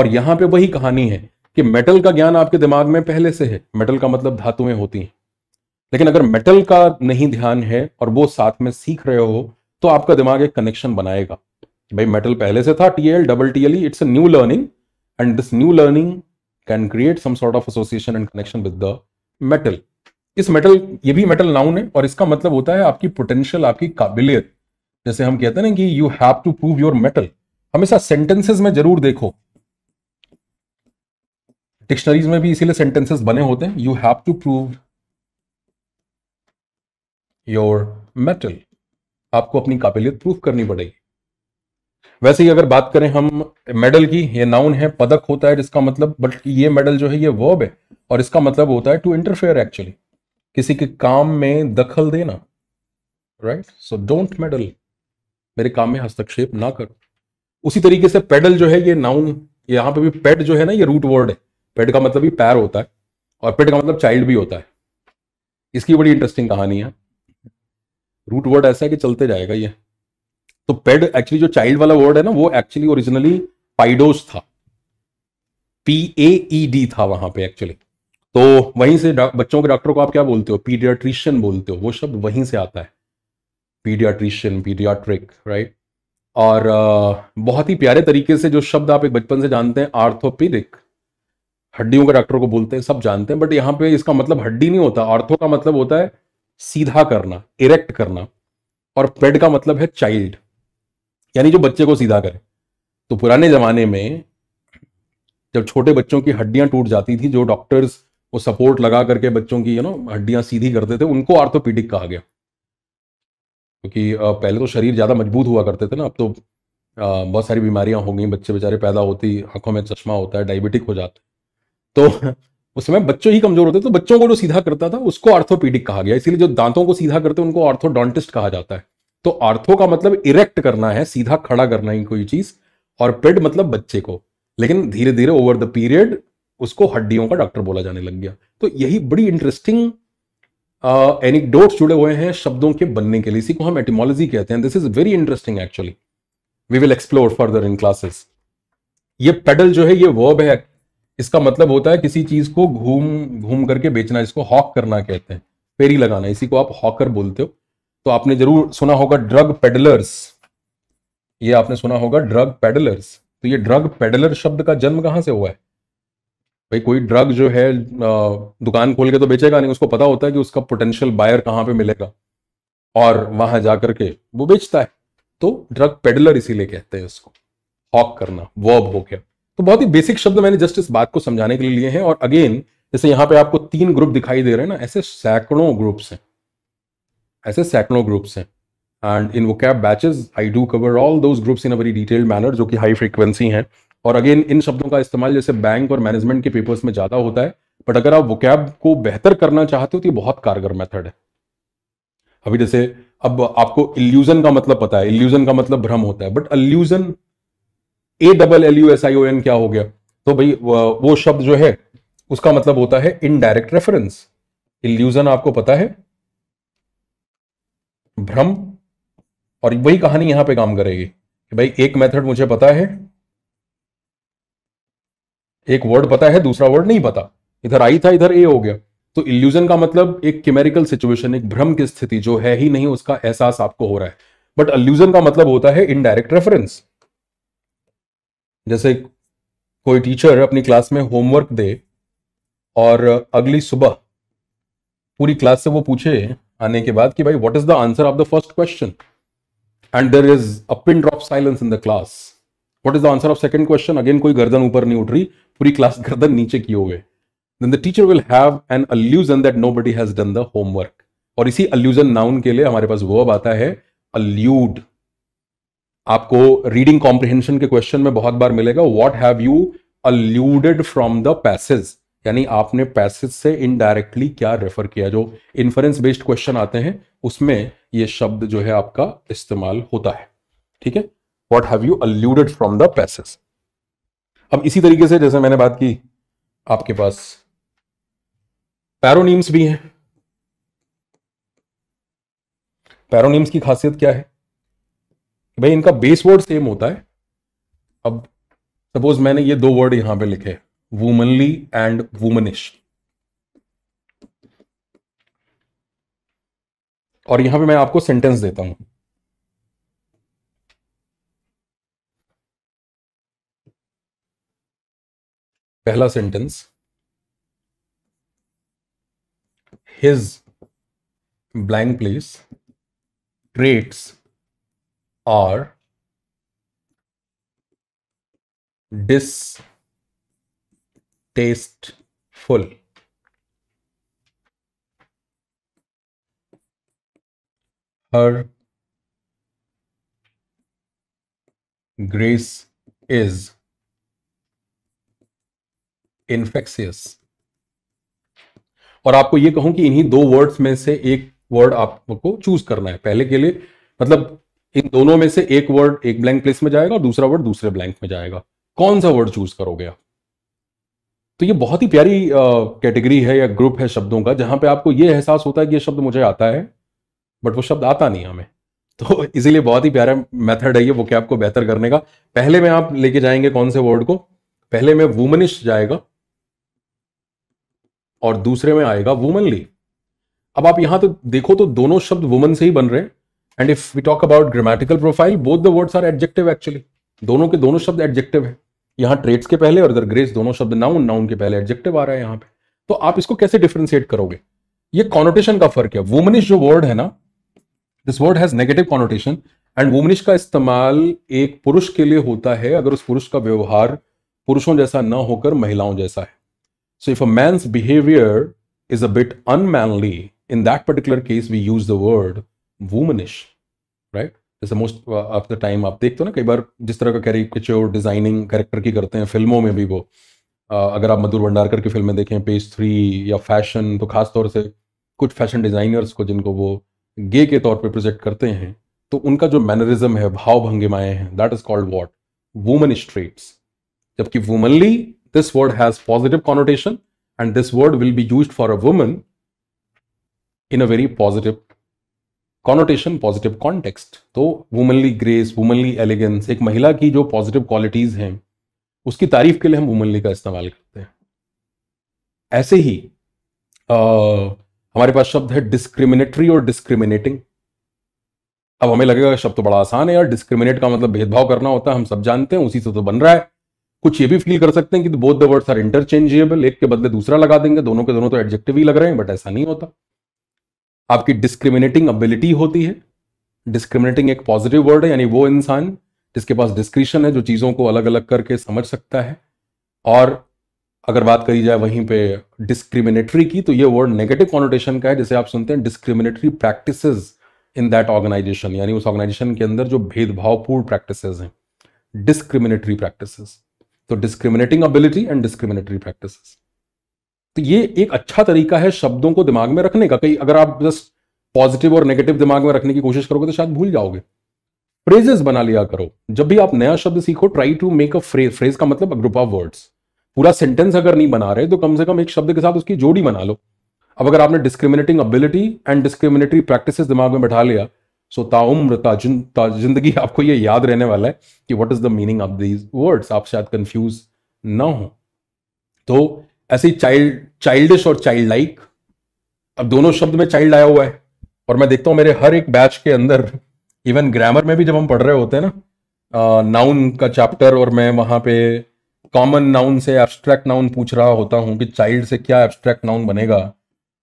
और यहां पे वही कहानी है कि मेटल का ज्ञान आपके दिमाग में पहले से है मेटल का मतलब धातुएं होती हैं लेकिन अगर मेटल का नहीं ध्यान है और वो साथ में सीख रहे हो तो आपका दिमाग एक कनेक्शन बनाएगा भाई मेटल पहले से था T L double T L it's a new learning and this new learning can create some sort of association and connection with the metal इस मेटल ये भी मेटल नाउन है और इसका मतलब होता है आपकी पोटेंशियल आपकी काबिलियत जैसे हम कहते हैं ना कि you have to prove your mettle हमेशा सेंटेंसेस में जरूर देखो डिक्शनरीज में भी इसीलिए सेंटेंसेस बने होते हैं you have to prove your mettle आपको अपनी काबिलियत प्रूफ करनी पड़ेगी वैसे ही अगर बात करें हम मेडल की ये नाउन है पदक होता है जिसका मतलब बट ये मेडल जो है ये वर्ब है और इसका मतलब होता है टू इंटरफेयर एक्चुअली किसी के काम में दखल देना राइट सो डोंट मेडल मेरे काम में हस्तक्षेप ना करो उसी तरीके से पेडल जो है ये नाउन यहाँ पे भी पेड जो है ना ये रूट वर्ड है पेड का मतलब भी पैर होता है और पेड का मतलब चाइल्ड भी होता है इसकी बड़ी इंटरेस्टिंग कहानी है रूट वर्ड ऐसा है कि चलते जाएगा ये तो पेड एक्चुअली जो चाइल्ड वाला वर्ड है ना वो एक्चुअली ओरिजिनली पाइडोस था पी ए ई डी था वहां पे एक्चुअली तो वहीं से बच्चों के डॉक्टर को आप क्या बोलते हो पीडियाट्रिशियन बोलते हो वो शब्द वहीं से आता है पीडियाट्रिशियन पीडियाट्रिक राइट और बहुत ही प्यारे तरीके से जो शब्द आप एक बचपन से जानते हैं आर्थोपीडिक हड्डियों के डॉक्टर को बोलते हैं सब जानते हैं बट यहाँ पे इसका मतलब हड्डी नहीं होता आर्थो का मतलब होता है सीधा करना इरेक्ट करना और पेड का मतलब है चाइल्ड यानी जो बच्चे को सीधा करे तो पुराने जमाने में जब छोटे बच्चों की हड्डियां टूट जाती थी जो डॉक्टर्स वो सपोर्ट लगा करके बच्चों की यू नो हड्डियां सीधी करते थे उनको आर्थोपीडिक कहा गया क्योंकि पहले तो शरीर ज़्यादा मजबूत हुआ करते थे ना अब तो बहुत सारी बीमारियां हो गई बच्चे बेचारे पैदा होती आंखों में चश्मा होता है डायबिटिक हो जाते तो उस समय बच्चों ही कमजोर होते तो बच्चों को जो सीधा करता था उसको आर्थोपीडिक कहा गया इसीलिए जो दांतों को सीधा करते उनको ऑर्थोडॉन्टिस्ट कहा जाता है तो आर्थो का मतलब इरेक्ट करना है सीधा खड़ा करना ही कोई चीज और पेड मतलब बच्चे को लेकिन धीरे धीरे ओवर द पीरियड उसको हड्डियों का डॉक्टर बोला जाने लग गया तो यही बड़ी इंटरेस्टिंग एनिकडोट्स जुड़े हुए हैं शब्दों के बनने के लिए इसी को हम एटिमोलॉजी कहते हैं this is very interesting actually we will explore further in classes ये पेडल जो है ये वर्ब है इसका मतलब होता है किसी चीज को घूम घूम करके बेचना इसको हॉक करना कहते हैं फेरी लगाना इसी को आप हॉकर बोलते हो तो आपने जरूर सुना होगा ड्रग पेडलर्स ये आपने सुना होगा ड्रग पेडलर्स तो ये ड्रग पेडलर शब्द का जन्म कहाँ से हुआ है भाई कोई ड्रग जो है दुकान खोल के तो बेचेगा नहीं उसको पता होता है कि उसका पोटेंशियल बायर कहाँ पे मिलेगा और वहां जाकर के वो बेचता है तो ड्रग पेडलर इसीलिए कहते हैं उसको हॉक करना वॉब हो गया तो बहुत ही बेसिक शब्द मैंने जस्ट इस बात को समझाने के लिए लिए हैं और अगेन जैसे यहाँ पे आपको तीन ग्रुप दिखाई दे रहे हैं ना ऐसे सैकड़ों ग्रुप्स हैं ऐसे सैकड़ों ग्रुप्स हैं and in cab batches I do cover all those groups in a very detailed manner जो कि हाई फ्रिक्वेंसी हैं और अगेन इन शब्दों का इस्तेमाल जैसे बैंक और मैनेजमेंट के पेपर्स में ज़्यादा होता है बट अगर आप वोकैब को बेहतर करना चाहते हो तो ये बहुत कारगर मेथड है अभी जैसे अब आपको इल्यूजन का मतलब पता है इल्यूजन का मतलब भ्रम होता है but allusion A double L U S I O N क्या हो गया तो भाई वो शब्द जो है उसका मतलब होता है इनडायरेक्ट रेफरेंस इल्यूजन आपको पता है भ्रम और वही कहानी यहां पे काम करेगी कि भाई एक मेथड मुझे पता है एक वर्ड पता है दूसरा वर्ड नहीं पता इधर आई था इधर ए हो गया तो इल्यूजन का मतलब एक केमेरिकल सिचुएशन एक भ्रम की स्थिति जो है ही नहीं उसका एहसास आपको हो रहा है बट अल्यूजन का मतलब होता है इनडायरेक्ट रेफरेंस जैसे कोई टीचर अपनी क्लास में होमवर्क दे और अगली सुबह पूरी क्लास से वो पूछे आने के बाद कि भाई what is the answer of the first question and there is a pin drop silence in the class what is the answer of second question again कोई गर्दन ऊपर नहीं उठ रही पूरी क्लास [LAUGHS] गर्दन नीचे की हो then the teacher will have an allusion that nobody has done the homework और इसी अल्यूजन नाउन के लिए हमारे पास वर्ब आता है अल्यूड आपको रीडिंग कॉम्प्रिहेंशन के क्वेश्चन में बहुत बार मिलेगा what have you alluded from the passage यानी आपने पैसेज से इनडायरेक्टली क्या रेफर किया जो इन्फ्रेंस बेस्ड क्वेश्चन आते हैं उसमें ये शब्द जो है आपका इस्तेमाल होता है ठीक है what have you alluded from the passage अब इसी तरीके से जैसे मैंने बात की आपके पास पैरोनीम्स भी हैं पैरोनीम्स की खासियत क्या है भाई इनका बेस वर्ड सेम होता है अब सपोज मैंने ये दो वर्ड यहां पे लिखे वुमनली एंड वुमनिश और यहां पे मैं आपको सेंटेंस देता हूं पहला sentence his blank place traits or distasteful her grace is infectious. और आपको ये कहूं कि इन्हीं दो वर्ड्स में से एक वर्ड आपको चूज करना है पहले के लिए मतलब इन दोनों में से एक वर्ड एक ब्लैंक प्लेस में जाएगा और दूसरा वर्ड दूसरे ब्लैंक में जाएगा कौन सा वर्ड चूज करोगे आप तो ये बहुत ही प्यारी कैटेगरी है या ग्रुप है शब्दों का जहां पे आपको ये एहसास होता है कि ये शब्द मुझे आता है बट वो शब्द आता नहीं हमें तो इसीलिए बहुत ही प्यारा मेथड है ये वो क्या आपको बेहतर करने का पहले में आप लेके जाएंगे कौन से वर्ड को पहले में वुमनिश जाएगा और दूसरे में आएगा वुमनली अब आप यहां तो देखो तो दोनों शब्द वुमन से ही बन रहे हैं and if we talk about grammatical profile both the words are adjective actually दोनों के दोनों शब्द एडजेक्टिव है यहाँ ट्रेड्स के पहले और इधर ग्रेस दोनों शब्द नाउन नाउन के पहले एडजेक्टिव आ रहा है यहाँ पे तो आप इसको कैसे डिफ्रेंशिएट करोगे ये कॉनोटेशन का फर्क है वुमनिश जो वर्ड है ना this word has negative connotation and womanish का इस्तेमाल एक पुरुष के लिए होता है अगर उस पुरुष का व्यवहार पुरुषों जैसा ना होकर महिलाओं जैसा है so if a man's behaviour is a bit unmanly in that particular case we use the word womanish right जैसे मोस्ट ऑफ द टाइम आप देखते हो ना कई बार जिस तरह का कैरिकेचर डिजाइनिंग कैरेक्टर की करते हैं फिल्मों में भी वो uh, अगर आप मधुर भंडारकर की फिल्में देखें पेज थ्री या फैशन तो खास तौर से कुछ फैशन डिजाइनर्स को जिनको वो गे के तौर पर प्रोजेक्ट करते हैं तो उनका जो मैनरिज्म है भाव भंगिमाएं हैं that is called what woman traits जबकि womanly this word has positive connotation and this word will be use for a woman in a very positive connotation positive context तो वुमनली ग्रेस वुमनली एलिगेंस एक महिला की जो positive qualities हैं उसकी तारीफ के लिए हम वुमनली का इस्तेमाल करते हैं ऐसे ही आ, हमारे पास शब्द है डिस्क्रिमिनेटरी और डिस्क्रिमिनेटिंग अब हमें लगेगा शब्द तो बड़ा आसान है यार डिस्क्रिमिनेट का मतलब भेदभाव करना होता है हम सब जानते हैं उसी से तो बन रहा है कुछ ये भी फील कर सकते हैं कि both the words are interchangeable एक के बदले दूसरा लगा देंगे दोनों के दोनों तो एडजेक्टिव ही लग रहे हैं बट ऐसा नहीं होता आपकी डिस्क्रिमिनेटिंग एबिलिटी होती है डिस्क्रिमिनेटिंग एक पॉजिटिव वर्ड है यानी वो इंसान जिसके पास डिस्क्रिशन है जो चीज़ों को अलग अलग करके समझ सकता है और अगर बात करी जाए वहीं पे डिस्क्रिमिनेटरी की तो ये वर्ड नेगेटिव कॉनोटेशन का है जिसे आप सुनते हैं discriminatory practice in that organisation यानी उस ऑर्गेनाइजेशन के अंदर जो भेदभावपूर्ण प्रैक्टिस हैं डिस्क्रिमिनेटरी प्रैक्टिस तो discriminating ability and discriminatory practice तो ये एक अच्छा तरीका है शब्दों को दिमाग में रखने का कई अगर आप बस पॉजिटिव और नेगेटिव दिमाग में रखने की कोशिश करोगे तो शायद भूल जाओगे फ्रेजेस बना लिया करो जब भी आप नया शब्द सीखो try to make a phrase phrase का मतलब ग्रुप ऑफ वर्ड्स पूरा सेंटेंस अगर नहीं बना रहे तो कम से कम एक शब्द के साथ उसकी जोड़ी बना लो अब अगर आपने discriminating ability and discriminatory practice दिमाग में बैठा लिया सो ताउम्र जिंदगी आपको ये याद रहने वाला है कि what is the meaning of these words आप शायद कंफ्यूज ना हो तो ऐसे ही चाइल्ड चाइल्डिश और चाइल्ड लाइक अब दोनों शब्द में चाइल्ड आया हुआ है और मैं देखता हूँ मेरे हर एक बैच के अंदर इवन ग्रामर में भी जब हम पढ़ रहे होते हैं ना नाउन का चैप्टर और मैं वहां पे कॉमन नाउन से एब्स्ट्रैक्ट नाउन पूछ रहा होता हूँ कि चाइल्ड से क्या एब्स्ट्रैक्ट नाउन बनेगा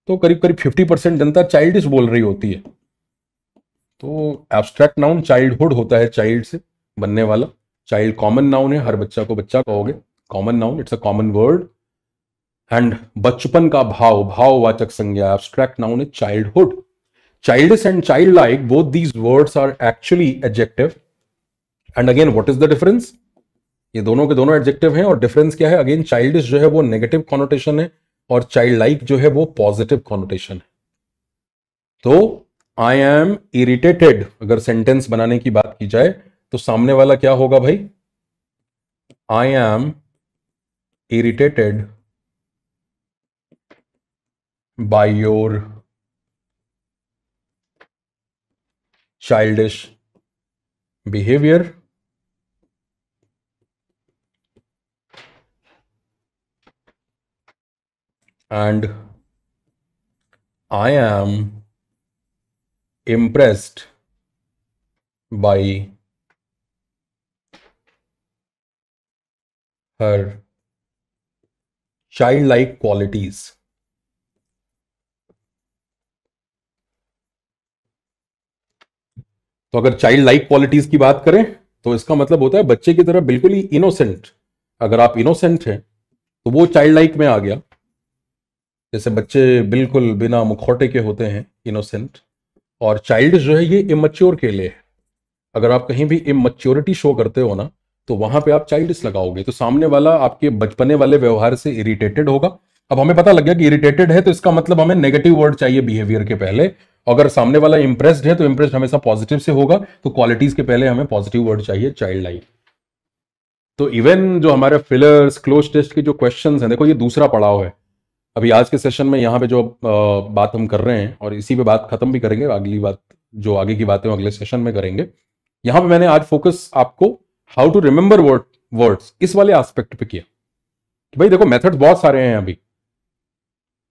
तो करीब करीब फिफ्टी परसेंट जनता चाइल्डिश बोल रही होती है तो एब्स्ट्रैक्ट नाउन चाइल्डहुड होता है चाइल्ड से बनने वाला चाइल्ड कॉमन नाउन है हर बच्चा को बच्चा कहोगे common noun it's a common word and बचपन का भाव भाववाचक संज्ञा abstract noun is childhood and childlike both these words are actually adjective and again what is the difference ये दोनों के दोनों एडजेक्टिव हैं और डिफरेंस क्या है अगेन चाइल्डिश जो है वो नेगेटिव कॉनोटेशन है और चाइल्ड लाइक जो है वो पॉजिटिव कॉनोटेशन है तो आई एम इरिटेटेड अगर सेंटेंस बनाने की बात की जाए तो सामने वाला क्या होगा भाई I am irritated by your childish behavior. And I am impressed by her childlike qualities. तो अगर चाइल्ड लाइक क्वालिटीज की बात करें तो इसका मतलब होता है बच्चे की तरह बिल्कुल ही इनोसेंट अगर आप इनोसेंट हैं तो वो चाइल्ड लाइक में आ गया जैसे बच्चे बिल्कुल बिना मुखौटे के होते हैं इनोसेंट और चाइल्ड जो है ये इमच्योर के लिए है अगर आप कहीं भी इमेच्योरिटी शो करते हो ना तो वहां पे आप चाइल्डिस लगाओगे तो सामने वाला आपके बचपने वाले व्यवहार से इरिटेटेड होगा अब हमें पता लग गया कि इरिटेटेड है तो इसका मतलब हमें नेगेटिव वर्ड चाहिए बिहेवियर के पहले अगर सामने वाला इंप्रेस्ड है तो इंप्रेस्ड हमेशा पॉजिटिव से होगा तो क्वालिटीज के पहले हमें पॉजिटिव वर्ड चाहिए चाइल्ड लाइक तो इवन जो हमारे फिलर्स क्लोज टेस्ट के जो क्वेश्चन हैं देखो ये दूसरा पड़ाव है अभी आज के सेशन में यहाँ पे जो बात हम कर रहे हैं और इसी पे बात खत्म भी करेंगे अगली बात जो आगे की बातें अगले सेशन में करेंगे यहाँ पे मैंने आज फोकस आपको how to remember word words इस वाले एस्पेक्ट पे किया कि भाई देखो मेथड्स बहुत सारे हैं अभी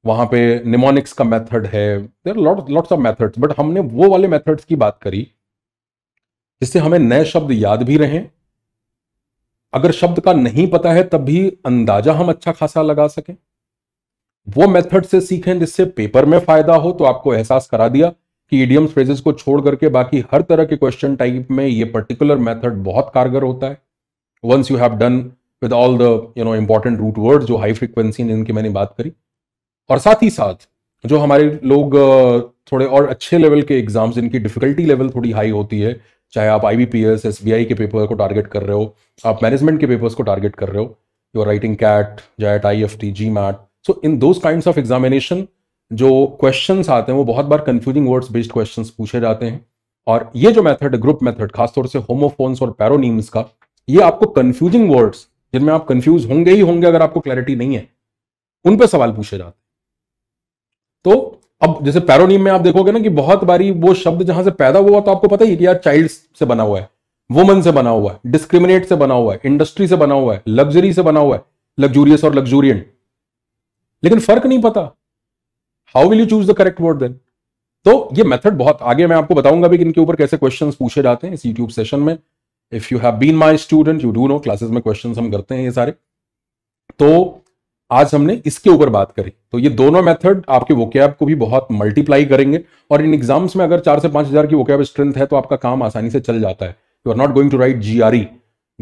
वहाँ पे निमोनिक्स का मेथड है there lot lots of methods but हमने वो वाले मेथड्स की बात करी जिससे हमें नए शब्द याद भी रहें अगर शब्द का नहीं पता है तब भी अंदाजा हम अच्छा खासा लगा सकें वो मेथड से सीखें जिससे पेपर में फायदा हो तो आपको एहसास करा दिया कि ईडियम्स फ्रेजेस को छोड़ करके बाकी हर तरह के क्वेश्चन टाइप में ये पर्टिकुलर मेथड बहुत कारगर होता है once you have done with all the you know important root word जो हाई फ्रिक्वेंसी जिनकी इनकी मैंने बात करी और साथ ही साथ जो हमारे लोग थोड़े और अच्छे लेवल के एग्जाम्स जिनकी डिफिकल्टी लेवल थोड़ी हाई होती है चाहे आप I B P S S B I के पेपर को टारगेट कर रहे हो आप मैनेजमेंट के पेपर्स को टारगेट कर रहे हो you are writing CAT XAT I F T G MAT so in those kind of examination जो क्वेश्चन आते हैं वो बहुत बार कंफ्यूजिंग वर्ड्स बेस्ड क्वेश्चन पूछे जाते हैं और ये जो मेथड ग्रुप मेथड खासतौर से होमोफोन्स और पैरोनीम्स का ये आपको कंफ्यूजिंग वर्ड्स जिनमें आप कंफ्यूज होंगे ही होंगे अगर आपको क्लैरिटी नहीं है उन पर सवाल पूछे जाते हैं तो अब जैसे पैरोनीम में आप देखोगे ना कि बहुत बारी वो शब्द जहां से पैदा हुआ तो आपको पता ही कि यार चाइल्ड से बना हुआ है वुमन से बना हुआ है डिस्क्रिमिनेट से बना हुआ है इंडस्ट्री से बना हुआ है लग्जरी से बना हुआ है लग्जूरियस और लग्जूरियन लेकिन फर्क नहीं पता how will you choose the correct word then तो ये मेथड बहुत आगे मैं आपको बताऊंगा भी कि इनके ऊपर कैसे क्वेश्चंस पूछे जाते हैं इस यूट्यूब सेशन में if you have been my student you do know classes में क्वेश्चंस हम करते हैं ये सारे तो आज हमने इसके ऊपर बात करी तो ये दोनों मेथड आपके वोकैब को भी बहुत मल्टीप्लाई करेंगे और इन एग्जाम्स में अगर चार से पांच हजार की वोकैब स्ट्रेंथ है तो आपका काम आसानी से चल जाता है you are not going to write G R E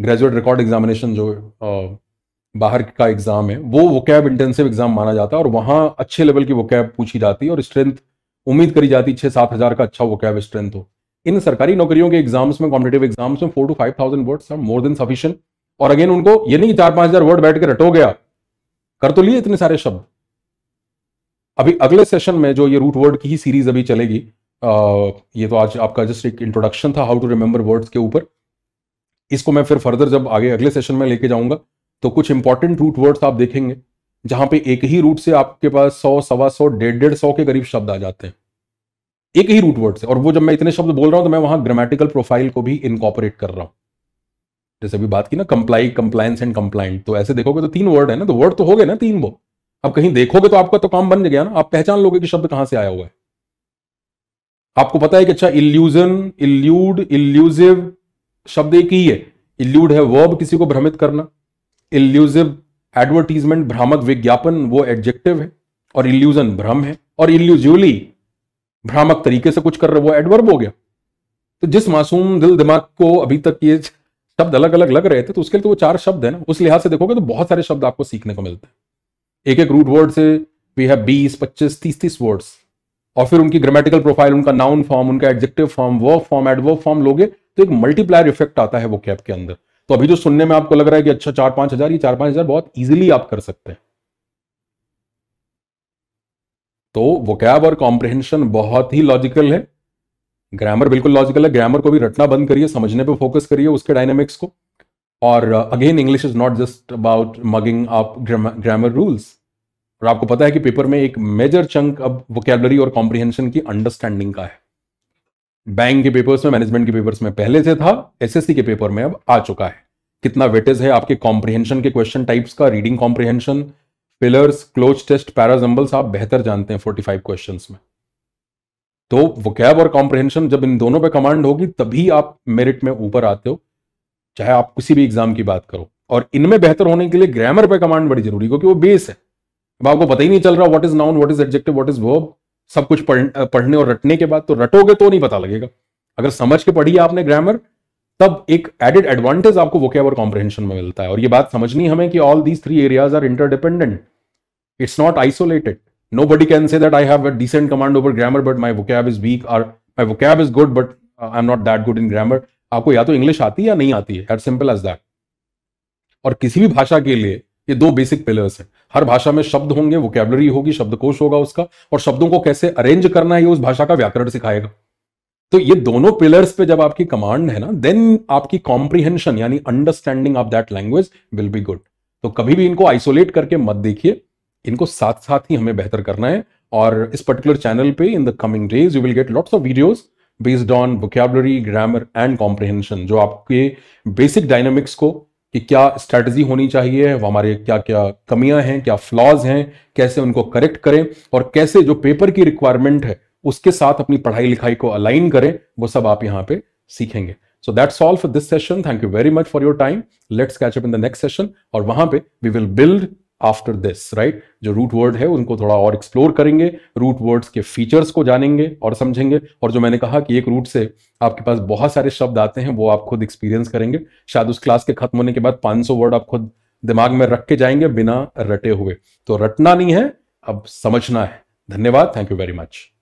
graduate record examination जो आ, बाहर का एग्जाम है वो वोकैब इंटेंसिव एग्जाम माना जाता है और वहां अच्छे लेवल की वोकैब पूछी जाती है और स्ट्रेंथ उम्मीद करी जाती है छह सात हजार का अच्छा वोकैब स्ट्रेंथ हो इन सरकारी नौकरियों के एग्जाम्स में कॉम्पिटेटिव एग्जाम्स में four to five thousand words are more than sufficient और अगेन उनको ये नहीं चार पांच हजार वर्ड बैठ के रटो गया कर तो लिए इतने सारे शब्द अभी अगले सेशन में जो ये रूट वर्ड की ही सीरीज अभी चलेगी आ, ये तो आज आपका जस्ट एक इंट्रोडक्शन था हाउ टू रिमेंबर वर्ड्स के ऊपर इसको मैं फिर फर्दर जब आगे अगले सेशन में लेके जाऊंगा तो कुछ इंपॉर्टेंट रूट वर्ड्स आप देखेंगे जहां पे एक ही रूट से आपके पास सौ सवा सौ डेढ़ डेढ़ सौ के करीब शब्द आ जाते हैं एक ही रूट वर्ड से और वो जब मैं इतने शब्द बोल रहा हूं तो मैं वहां ग्रामेटिकल प्रोफाइल को भी इनकॉपरेट कर रहा हूं जैसे अभी बात की ना कंप्लाई कंप्लायंस एंड कंप्लाइंट तो ऐसे देखोगे तो तीन वर्ड है ना तो वर्ड तो हो गए ना तीन वो अब कहीं देखोगे तो आपका तो काम बन गया ना आप पहचान लोगे कि शब्द कहां से आया हुआ है आपको पता है कि अच्छा इल्यूजन इल्यूड इल्यूजिव शब्द एक ही है इल्यूड है वर्ब किसी को भ्रमित करना इल्यूजिव एडवर्टीजमेंट भ्रामक विज्ञापन वो एडजेक्टिव है और इल्यूजन भ्रम है और इल्यूजली भ्रामक तरीके से कुछ कर रहे वो एडवर्ब हो गया तो जिस मासूम दिल दिमाग को अभी तक ये शब्द अलग अलग लग रहे थे तो उसके लिए तो वो चार शब्द है ना उस लिहाज से देखोगे तो बहुत सारे शब्द आपको सीखने को मिलते हैं एक एक रूट वर्ड से वी हैव बीस पच्चीस तीस तीस वर्ड्स और फिर उनकी ग्रामेटिकल प्रोफाइल उनका नाउन फॉर्म उनका adjective form verb form adverb form लोगे तो एक मल्टीप्लायर इफेक्ट आता है वो कैप के अंदर तो अभी जो सुनने में आपको लग रहा है कि अच्छा चार पांच हजार ये चार पांच हजार बहुत ईजिली आप कर सकते हैं तो वो कैब और कॉम्प्रिहेंशन बहुत ही लॉजिकल है ग्रामर बिल्कुल लॉजिकल है ग्रामर को भी रटना बंद करिए समझने पे फोकस करिए उसके डायनेमिक्स को और again English is not just about mugging आप ग्रामर रूल्स और आपको पता है कि पेपर में एक मेजर चंक अब वोकेबलरी और कॉम्प्रिहेंशन की अंडरस्टैंडिंग का है बैंक के पेपर्स में मैनेजमेंट के पेपर्स में पहले से था एसएससी के पेपर में अब आ चुका है कितना वेटेज है आपके कॉम्प्रिहेंशन के क्वेश्चन टाइप्स का reading comprehension pillars cloze test parajumbles आप बेहतर जानते हैं फोर्टी फाइव में तो वोकैब और कॉम्प्रहेंशन जब इन दोनों पे कमांड होगी तभी आप मेरिट में ऊपर आते हो चाहे आप किसी भी एग्जाम की बात करो और इनमें बेहतर होने के लिए ग्रामर पे कमांड बड़ी जरूरी क्योंकि वो बेस है अब आपको पता ही नहीं चल रहा what is noun what is adjective what is verb सब कुछ पढ़ने और रटने के बाद तो रटोगे तो नहीं पता लगेगा अगर समझ के पढ़ी आपने ग्रामर तब एक एडेड एडवांटेज आपको वोकैब और कॉम्प्रहेंशन में मिलता है और ये बात समझनी हमें कि all these three areas are interdependent it's not isolated nobody can say that I have a decent command over grammar, but my vocab is weak or my vocab is good, but uh, I'm not that good in grammar. आपको या तो English आती है या नहीं आती है eight simple as that और किसी भी भाषा के लिए ये दो बेसिक पिलर्स हैं हर भाषा में शब्द होंगे वोकेबलरी होगी शब्दकोश होगा उसका और शब्दों को कैसे अरेंज करना है ये उस भाषा का व्याकरण सिखाएगा तो ये दोनों पिलर्स पे जब आपकी कमांड है ना देन आपकी कॉम्प्रिहेंशन यानी understanding of that language will be good तो कभी भी इनको आइसोलेट करके मत देखिए इनको साथ साथ ही हमें बेहतर करना है और इस पर्टिकुलर चैनल पे in the coming days you will get lots of videos based on vocabulary grammar and comprehension जो आपके बेसिक डायनामिक्स को कि क्या स्ट्रैटेजी होनी चाहिए हमारे क्या क्या कमियां हैं क्या फ्लॉज हैं कैसे उनको करेक्ट करें और कैसे जो पेपर की रिक्वायरमेंट है उसके साथ अपनी पढ़ाई लिखाई को अलाइन करें वो सब आप यहाँ पे सीखेंगे so that's all for this session thank you very much for your time let's catch up in the next session और वहां पे we will build after this right जो रूट वर्ड है उनको थोड़ा और एक्सप्लोर करेंगे रूट वर्ड्स के फीचर्स को जानेंगे और समझेंगे और जो मैंने कहा कि एक रूट से आपके पास बहुत सारे शब्द आते हैं वो आप खुद एक्सपीरियंस करेंगे शायद उस क्लास के खत्म होने के बाद 500 वर्ड आप खुद दिमाग में रख के जाएंगे बिना रटे हुए तो रटना नहीं है अब समझना है धन्यवाद थैंक यू वेरी मच